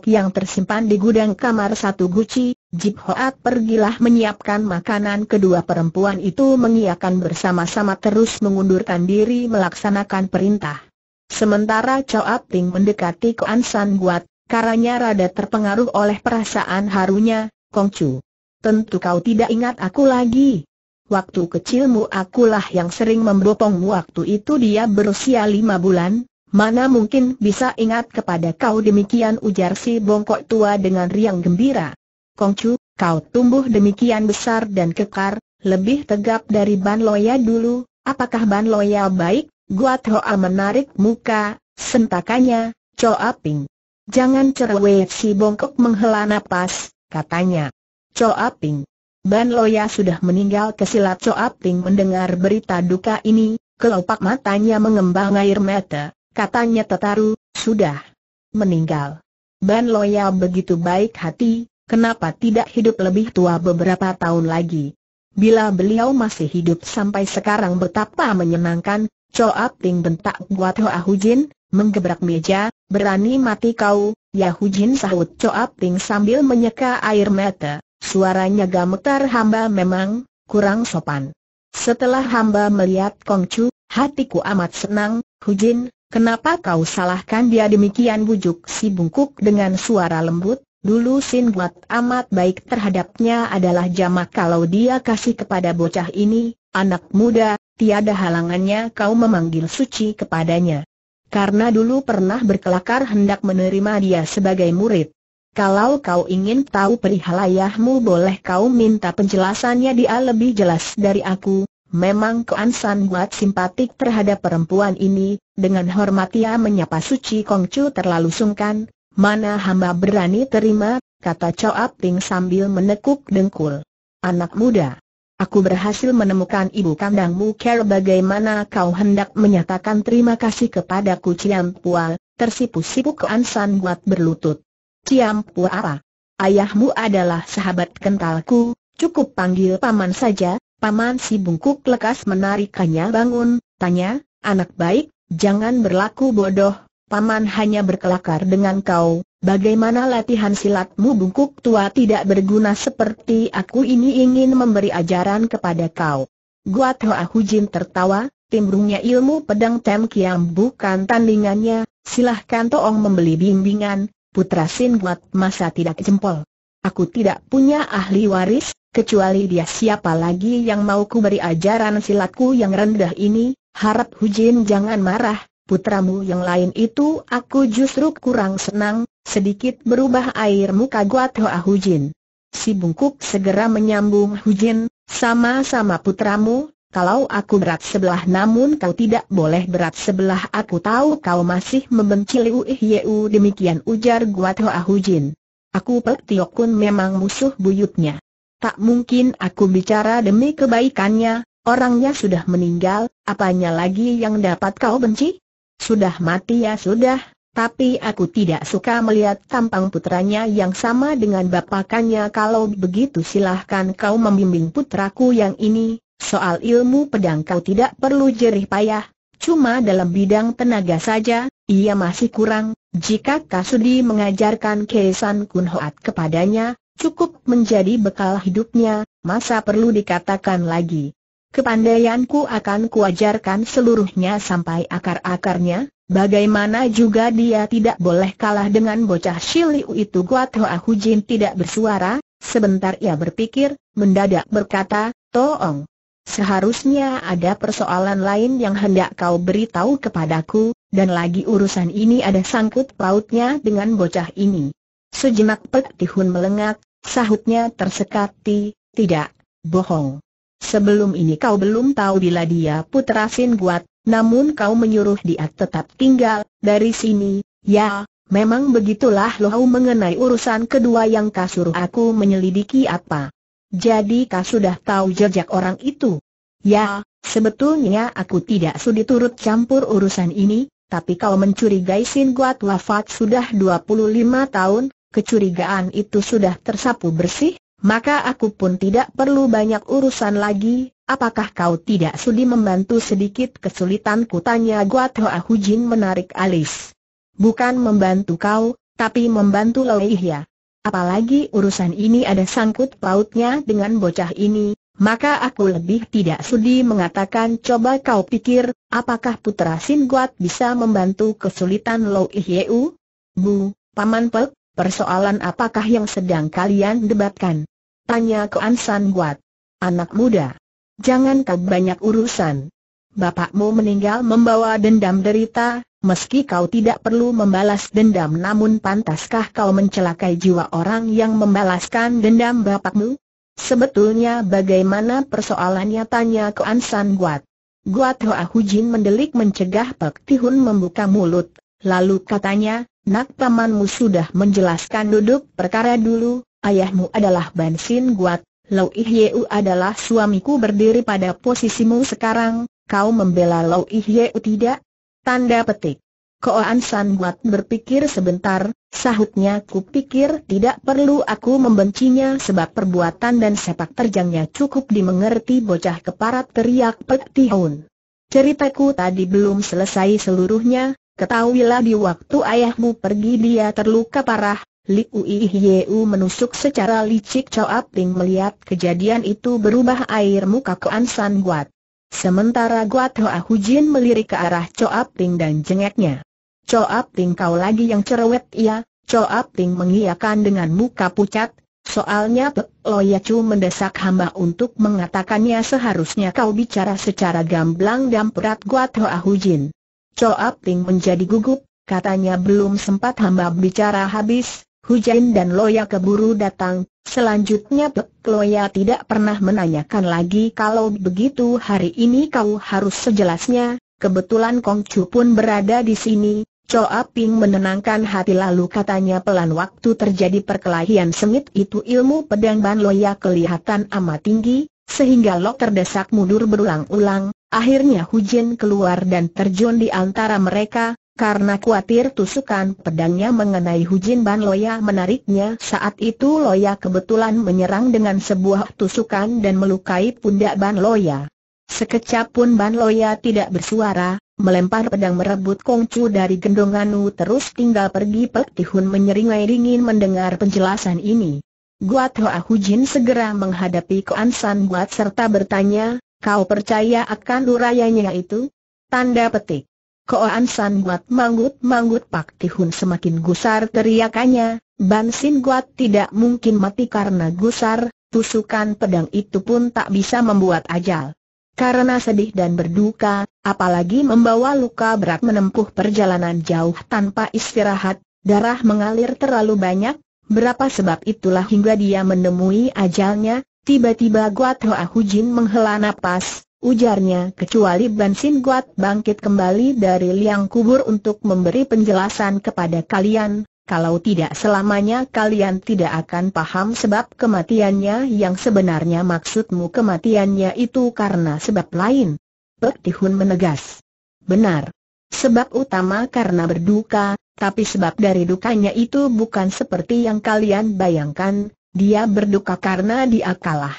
yang tersimpan di gudang kamar satu guci, Jip Hoat pergilah menyiapkan makanan kedua perempuan itu mengiakan bersama-sama terus mengundurkan diri melaksanakan perintah. Sementara Choat Ting mendekati Kuan San Guat, karanya rada terpengaruh oleh perasaan harunya, Kong Chu. Tentu kau tidak ingat aku lagi. Waktu kecilmu akulah yang sering membopongmu waktu itu dia berusia lima bulan, mana mungkin bisa ingat kepada kau demikian ujar si bongkok tua dengan riang gembira. Kongcu, kau tumbuh demikian besar dan kekar, lebih tegap dari Ban Loya dulu, apakah Ban Loya baik? Guat Hoa menarik muka, sentakannya, Choa Ping. Jangan cerewet si bongkok menghela napas, katanya. Choa Ping. Ban Loya sudah meninggal Kesilap Choa Ping mendengar berita duka ini, kelopak matanya mengembang air mata, katanya tetaru, sudah meninggal. Ban Loya begitu baik hati, Kenapa tidak hidup lebih tua beberapa tahun lagi? Bila beliau masih hidup sampai sekarang betapa menyenangkan, Choa Ting bentak buat Hoa Hujin, menggebrak meja, berani mati kau, ya Hujin sahut Choa Ting sambil menyeka air mata, suaranya gemetar hamba memang, kurang sopan. Setelah hamba melihat Kong Chu, hatiku amat senang, Hujin, kenapa kau salahkan dia demikian bujuk si bungkuk dengan suara lembut? Dulu Sin Buat amat baik terhadapnya adalah jamak kalau dia kasih kepada bocah ini, anak muda, tiada halangannya kau memanggil suci kepadanya. Karena dulu pernah berkelakar hendak menerima dia sebagai murid. Kalau kau ingin tahu perihal ayahmu boleh kau minta penjelasannya dia lebih jelas dari aku. Memang Kuan San Buat simpatik terhadap perempuan ini, dengan hormat ia menyapa Suci Kongcu terlalu sungkan, Mana hamba berani terima, kata Choa ting sambil menekuk dengkul. Anak muda. Aku berhasil menemukan ibu kandangmu Care bagaimana kau hendak menyatakan terima kasih kepadaku Ciam Pua, tersipu-sipu ke Ansan buat berlutut. Ciam Pua apa? Ayahmu adalah sahabat kentalku, cukup panggil paman saja, paman si bungkuk lekas menarikannya bangun, tanya, anak baik, jangan berlaku bodoh, Paman hanya berkelakar dengan kau, bagaimana latihan silatmu bungkuk tua tidak berguna seperti aku ini ingin memberi ajaran kepada kau. Guat Hoa Hujin tertawa, timbrungnya ilmu pedang Tem Kiam bukan tandingannya, silahkan Toong membeli bimbingan, putra Sin Guat masa tidak jempol. Aku tidak punya ahli waris, kecuali dia siapa lagi yang mau ku beri ajaran silatku yang rendah ini, harap Hujin jangan marah, putramu yang lain itu aku justru kurang senang, sedikit berubah air muka Guat Hoa Jin. Si bungkuk segera menyambung Hujin, sama-sama putramu, kalau aku berat sebelah namun kau tidak boleh berat sebelah aku tahu kau masih membenci Liu Yeu demikian ujar Guat Hoa Hujin. Aku Pek Tio Kun memang musuh buyutnya. Tak mungkin aku bicara demi kebaikannya, orangnya sudah meninggal, apanya lagi yang dapat kau benci? Sudah mati ya sudah, tapi aku tidak suka melihat tampang putranya yang sama dengan bapakannya kalau begitu silahkan kau membimbing putraku yang ini, soal ilmu pedang kau tidak perlu jerih payah, cuma dalam bidang tenaga saja, ia masih kurang, jika Kasudi mengajarkan Keisan Kun kepadanya, cukup menjadi bekal hidupnya, masa perlu dikatakan lagi. Kepandaianku akan kuajarkan seluruhnya sampai akar-akarnya, bagaimana juga dia tidak boleh kalah dengan bocah Shiliu itu Guat Hoa Hujin tidak bersuara, sebentar ia berpikir, mendadak berkata, Toong, seharusnya ada persoalan lain yang hendak kau beritahu kepadaku, dan lagi urusan ini ada sangkut pautnya dengan bocah ini. Sejenak Pek Tihun melengak, sahutnya tersekati, tidak, bohong. Sebelum ini kau belum tahu bila dia putra Sin Guat, namun kau menyuruh dia tetap tinggal dari sini, ya, memang begitulah loh mengenai urusan kedua yang kau suruh aku menyelidiki apa. Jadi kau sudah tahu jejak orang itu? Ya, sebetulnya aku tidak sudi turut campur urusan ini, tapi kau mencurigai Sin Guat wafat sudah 25 tahun, kecurigaan itu sudah tersapu bersih, maka aku pun tidak perlu banyak urusan lagi, apakah kau tidak sudi membantu sedikit kesulitanku? Tanya Guat Guatoa Hujin menarik alis. Bukan membantu kau, tapi membantu ya. Apalagi urusan ini ada sangkut pautnya dengan bocah ini, maka aku lebih tidak sudi mengatakan coba kau pikir, apakah putra Sin Guat bisa membantu kesulitan Lo Yeu? Bu, Paman Pek, Persoalan apakah yang sedang kalian debatkan? Tanya ke Ansan Guat. Anak muda. Jangan kau banyak urusan. Bapakmu meninggal membawa dendam derita, meski kau tidak perlu membalas dendam namun pantaskah kau mencelakai jiwa orang yang membalaskan dendam bapakmu? Sebetulnya bagaimana persoalannya tanya ke Ansan Guat. Guat Hoa Jin mendelik mencegah Pek Tihun membuka mulut, lalu katanya, Nak pamanmu sudah menjelaskan duduk perkara dulu, ayahmu adalah bensin Guat, Lau Ihyeu adalah suamiku berdiri pada posisimu sekarang, kau membela Lau Ihyeu tidak? Tanda petik. Koan San Guat berpikir sebentar, sahutnya ku pikir tidak perlu aku membencinya sebab perbuatan dan sepak terjangnya cukup dimengerti bocah keparat teriak Pek Tihun. Ceritaku tadi belum selesai seluruhnya, Ketahuilah di waktu ayahmu pergi dia terluka parah, Liu Yiu menusuk secara licik Chow Ting melihat kejadian itu berubah air muka ke San Guat. Sementara Guat Hoa Hujin melirik ke arah Chow Ting dan jengeknya. Chow Ting kau lagi yang cerewet ya, Chow Ting mengiyakan dengan muka pucat, soalnya Ya Loyacu mendesak hamba untuk mengatakannya seharusnya kau bicara secara gamblang dan perat Guat Hoa Hujin. Coa Ping menjadi gugup, katanya belum sempat hamba bicara habis, Hujain dan Loya keburu datang, selanjutnya Pek Loya tidak pernah menanyakan lagi kalau begitu hari ini kau harus sejelasnya, kebetulan Kong Chu pun berada di sini, Coa Ping menenangkan hati lalu katanya pelan waktu terjadi perkelahian sengit itu ilmu pedang Ban Loya kelihatan amat tinggi, sehingga lo terdesak mundur berulang-ulang, Akhirnya Hu Jin keluar dan terjun di antara mereka, karena khawatir tusukan pedangnya mengenai Hu Jin Ban Loya menariknya saat itu Loya kebetulan menyerang dengan sebuah tusukan dan melukai pundak Ban Loya. Sekecap pun Ban Loya tidak bersuara, melempar pedang merebut Kong Chu dari gendonganu terus tinggal pergi Pek Tihun menyeringai dingin mendengar penjelasan ini. Guat Hoa Hu Jin segera menghadapi Koan San Guat serta bertanya, Kau percaya akan urayanya itu? Tanda petik. Koan San buat manggut-manggut Pak Tihun semakin gusar teriakannya, Ban Sin Guat tidak mungkin mati karena gusar, tusukan pedang itu pun tak bisa membuat ajal. Karena sedih dan berduka, apalagi membawa luka berat menempuh perjalanan jauh tanpa istirahat, darah mengalir terlalu banyak, berapa sebab itulah hingga dia menemui ajalnya, Tiba-tiba Guat Hoa Hujin menghela nafas, ujarnya kecuali bensin Guat bangkit kembali dari liang kubur untuk memberi penjelasan kepada kalian, kalau tidak selamanya kalian tidak akan paham sebab kematiannya yang sebenarnya maksudmu kematiannya itu karena sebab lain. Pek Tihun menegas. Benar. Sebab utama karena berduka, tapi sebab dari dukanya itu bukan seperti yang kalian bayangkan, dia berduka karena dia kalah.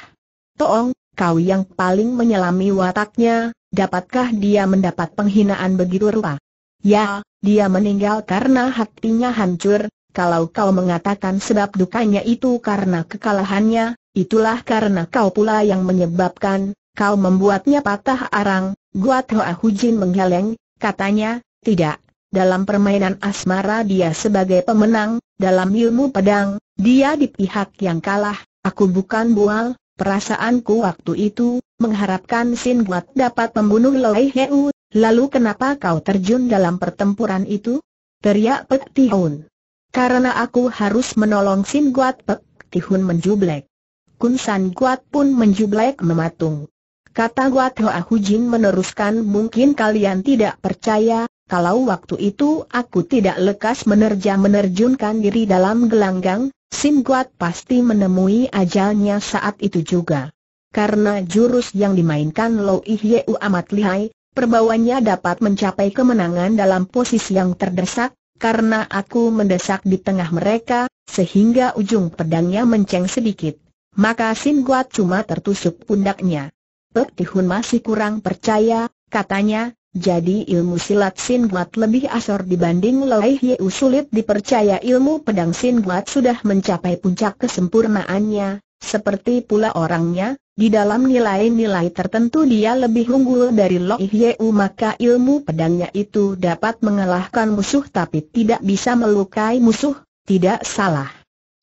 Toong, kau yang paling menyelami wataknya, dapatkah dia mendapat penghinaan begitu rupa? Ya, dia meninggal karena hatinya hancur, kalau kau mengatakan sebab dukanya itu karena kekalahannya, itulah karena kau pula yang menyebabkan, kau membuatnya patah arang, Guat Hoa Hujin menggeleng, katanya, tidak, dalam permainan asmara dia sebagai pemenang, dalam ilmu pedang, dia di pihak yang kalah, aku bukan bual, perasaanku waktu itu, mengharapkan Sin Guat dapat membunuh Loi Heu, lalu kenapa kau terjun dalam pertempuran itu? Teriak Pek Tihun. Karena aku harus menolong Sin Guat Pek Tihun menjublek. Kun San Guat pun menjublek mematung. Kata Guat Hoa Jin, meneruskan mungkin kalian tidak percaya, kalau waktu itu aku tidak lekas menerja menerjunkan diri dalam gelanggang, Sim Guat pasti menemui ajalnya saat itu juga. Karena jurus yang dimainkan Lo Ihye amat lihai, perbawanya dapat mencapai kemenangan dalam posisi yang terdesak, karena aku mendesak di tengah mereka, sehingga ujung pedangnya menceng sedikit. Maka Sim Guat cuma tertusuk pundaknya. Pek Tihun masih kurang percaya, katanya, jadi ilmu silat Sin Guat lebih asor dibanding Lai Hieu sulit dipercaya ilmu pedang Sin Guat sudah mencapai puncak kesempurnaannya, seperti pula orangnya, di dalam nilai-nilai tertentu dia lebih unggul dari Lai Hieu maka ilmu pedangnya itu dapat mengalahkan musuh tapi tidak bisa melukai musuh, tidak salah.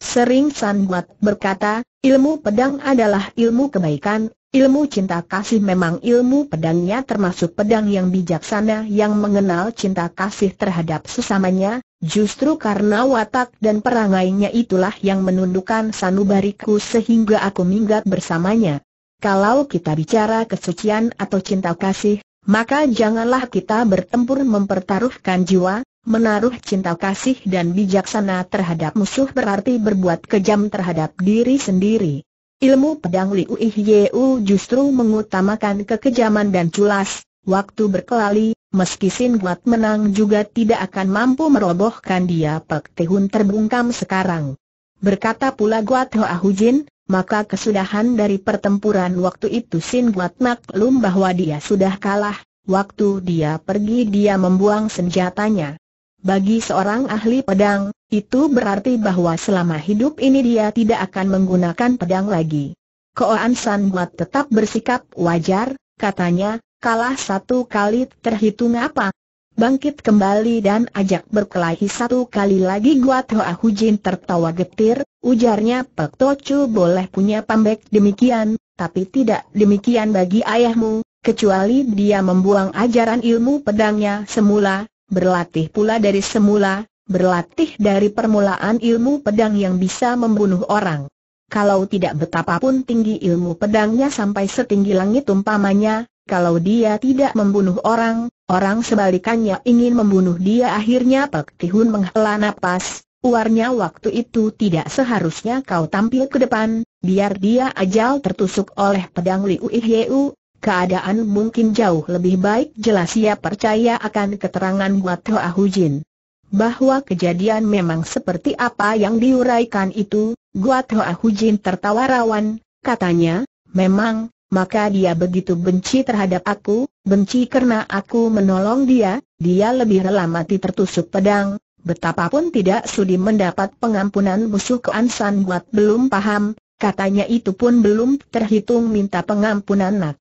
Sering San Guat berkata, ilmu pedang adalah ilmu kebaikan, Ilmu cinta kasih memang ilmu pedangnya termasuk pedang yang bijaksana yang mengenal cinta kasih terhadap sesamanya, justru karena watak dan perangainya itulah yang menundukkan sanubariku sehingga aku minggat bersamanya. Kalau kita bicara kesucian atau cinta kasih, maka janganlah kita bertempur mempertaruhkan jiwa, menaruh cinta kasih dan bijaksana terhadap musuh berarti berbuat kejam terhadap diri sendiri. Ilmu pedang Liu Yiu justru mengutamakan kekejaman dan culas, waktu berkelali, meski Sin Guat menang juga tidak akan mampu merobohkan dia Pek Tehun terbungkam sekarang. Berkata pula Guat Hoa Hujin, maka kesudahan dari pertempuran waktu itu Sin Guat maklum bahwa dia sudah kalah, waktu dia pergi dia membuang senjatanya. Bagi seorang ahli pedang, itu berarti bahwa selama hidup ini dia tidak akan menggunakan pedang lagi. Koan San Buat tetap bersikap wajar, katanya, kalah satu kali terhitung apa? Bangkit kembali dan ajak berkelahi satu kali lagi Guat Hoa Hujin tertawa getir, ujarnya Pek Chu boleh punya pambek demikian, tapi tidak demikian bagi ayahmu, kecuali dia membuang ajaran ilmu pedangnya semula, berlatih pula dari semula, berlatih dari permulaan ilmu pedang yang bisa membunuh orang. Kalau tidak betapapun tinggi ilmu pedangnya sampai setinggi langit umpamanya, kalau dia tidak membunuh orang, orang sebalikannya ingin membunuh dia akhirnya Pek Tihun menghela napas, Uarnya waktu itu tidak seharusnya kau tampil ke depan, biar dia ajal tertusuk oleh pedang Liu Ihyeu, Keadaan mungkin jauh lebih baik jelas ia percaya akan keterangan Buat Hoa Jin. Bahwa kejadian memang seperti apa yang diuraikan itu, Guat Hoa Jin tertawa rawan, katanya, memang, maka dia begitu benci terhadap aku, benci karena aku menolong dia, dia lebih rela mati tertusuk pedang, betapapun tidak sudi mendapat pengampunan musuh ke Ansan belum paham, katanya itu pun belum terhitung minta pengampunan nak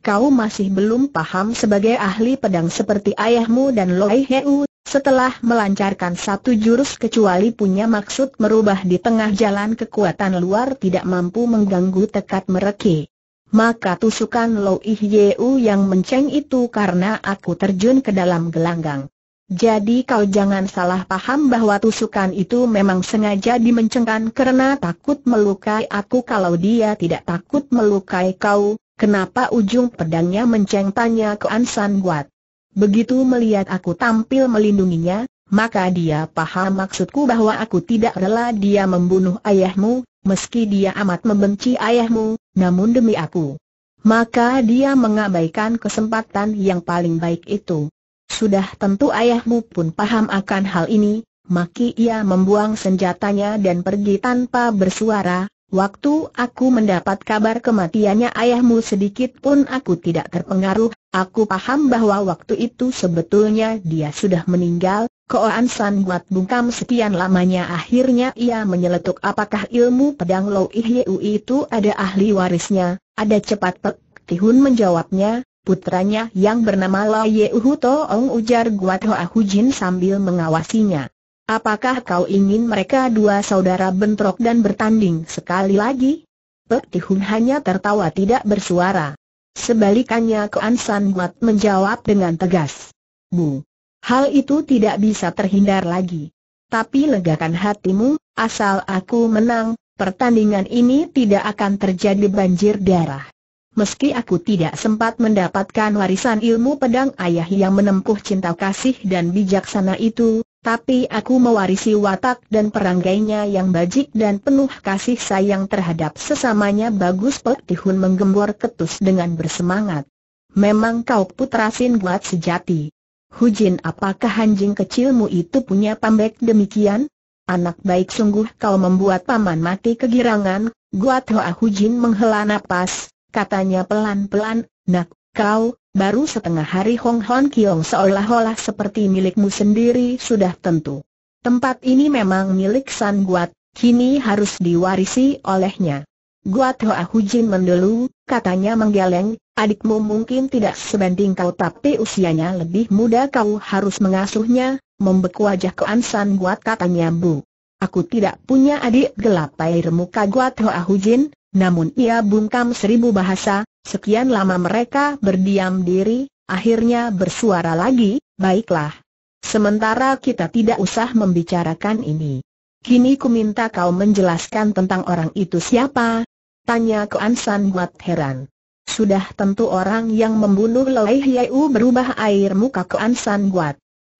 kau masih belum paham sebagai ahli pedang seperti ayahmu dan Loi Heu, setelah melancarkan satu jurus kecuali punya maksud merubah di tengah jalan kekuatan luar tidak mampu mengganggu tekad mereka. Maka tusukan Loi Heu yang menceng itu karena aku terjun ke dalam gelanggang. Jadi kau jangan salah paham bahwa tusukan itu memang sengaja dimencengkan karena takut melukai aku kalau dia tidak takut melukai kau, Kenapa ujung pedangnya menceng tanya ke Ansan Guat? Begitu melihat aku tampil melindunginya, maka dia paham maksudku bahwa aku tidak rela dia membunuh ayahmu, meski dia amat membenci ayahmu, namun demi aku. Maka dia mengabaikan kesempatan yang paling baik itu. Sudah tentu ayahmu pun paham akan hal ini, maki ia membuang senjatanya dan pergi tanpa bersuara, Waktu aku mendapat kabar kematiannya ayahmu sedikit pun aku tidak terpengaruh, aku paham bahwa waktu itu sebetulnya dia sudah meninggal, Koan San buat bungkam sekian lamanya akhirnya ia menyeletuk apakah ilmu pedang Lo Ihyu itu ada ahli warisnya, ada cepat Pek Tihun menjawabnya, putranya yang bernama Lo Yehu Toong ujar Guat Hoa Hujin sambil mengawasinya. Apakah kau ingin mereka dua saudara bentrok dan bertanding sekali lagi? Pek Tihun hanya tertawa tidak bersuara. Sebalikannya Kuan San Guat menjawab dengan tegas. Bu, hal itu tidak bisa terhindar lagi. Tapi legakan hatimu, asal aku menang, pertandingan ini tidak akan terjadi banjir darah. Meski aku tidak sempat mendapatkan warisan ilmu pedang ayah yang menempuh cinta kasih dan bijaksana itu, tapi aku mewarisi watak dan perangainya yang bajik dan penuh kasih sayang terhadap sesamanya bagus Pek Tihun menggembor ketus dengan bersemangat. Memang kau putra Sin buat sejati. Hujin apakah anjing kecilmu itu punya pambek demikian? Anak baik sungguh kau membuat paman mati kegirangan, Guat Hoa Hujin menghela napas, katanya pelan-pelan, nak, kau, baru setengah hari Hong Hon Kiong seolah-olah seperti milikmu sendiri sudah tentu. Tempat ini memang milik San Guat, kini harus diwarisi olehnya. Guat Hoa Jin mendelu, katanya menggeleng, adikmu mungkin tidak sebanding kau tapi usianya lebih muda kau harus mengasuhnya, membeku wajah ke San Guat katanya Bu. Aku tidak punya adik gelap air muka Guat Hoa Jin. namun ia bungkam seribu bahasa, Sekian lama mereka berdiam diri, akhirnya bersuara lagi, baiklah. Sementara kita tidak usah membicarakan ini. Kini ku minta kau menjelaskan tentang orang itu siapa? Tanya ke Ansan Guat heran. Sudah tentu orang yang membunuh Loi U berubah air muka ke Ansan Guat.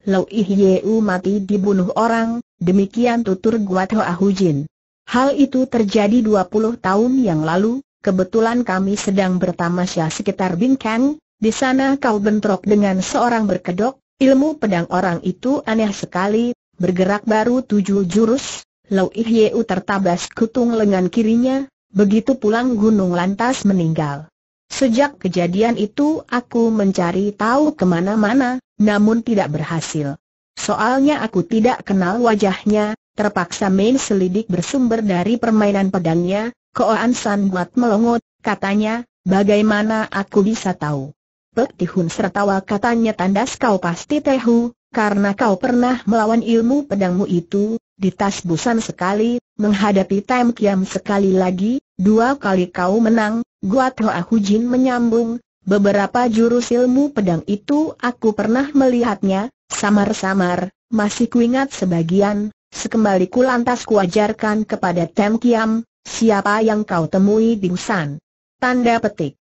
Loi U mati dibunuh orang, demikian tutur Guat Hoa Hujin. Hal itu terjadi 20 tahun yang lalu, Kebetulan kami sedang bertamasya sekitar Bingkang, di sana kau bentrok dengan seorang berkedok, ilmu pedang orang itu aneh sekali, bergerak baru tujuh jurus, Lau Ihyeu tertabas kutung lengan kirinya, begitu pulang gunung lantas meninggal. Sejak kejadian itu aku mencari tahu kemana-mana, namun tidak berhasil. Soalnya aku tidak kenal wajahnya, terpaksa main selidik bersumber dari permainan pedangnya, Koan San buat melongot, katanya, bagaimana aku bisa tahu? Pek Tihun sertawa katanya tandas kau pasti tahu, karena kau pernah melawan ilmu pedangmu itu, di tas busan sekali, menghadapi Tem Kiam sekali lagi, dua kali kau menang, Gua Hoa Jin menyambung, beberapa jurus ilmu pedang itu aku pernah melihatnya, samar-samar, masih kuingat sebagian, sekembali ku lantas kuajarkan kepada Tem Kiam, Siapa yang kau temui di Busan? Tanda petik.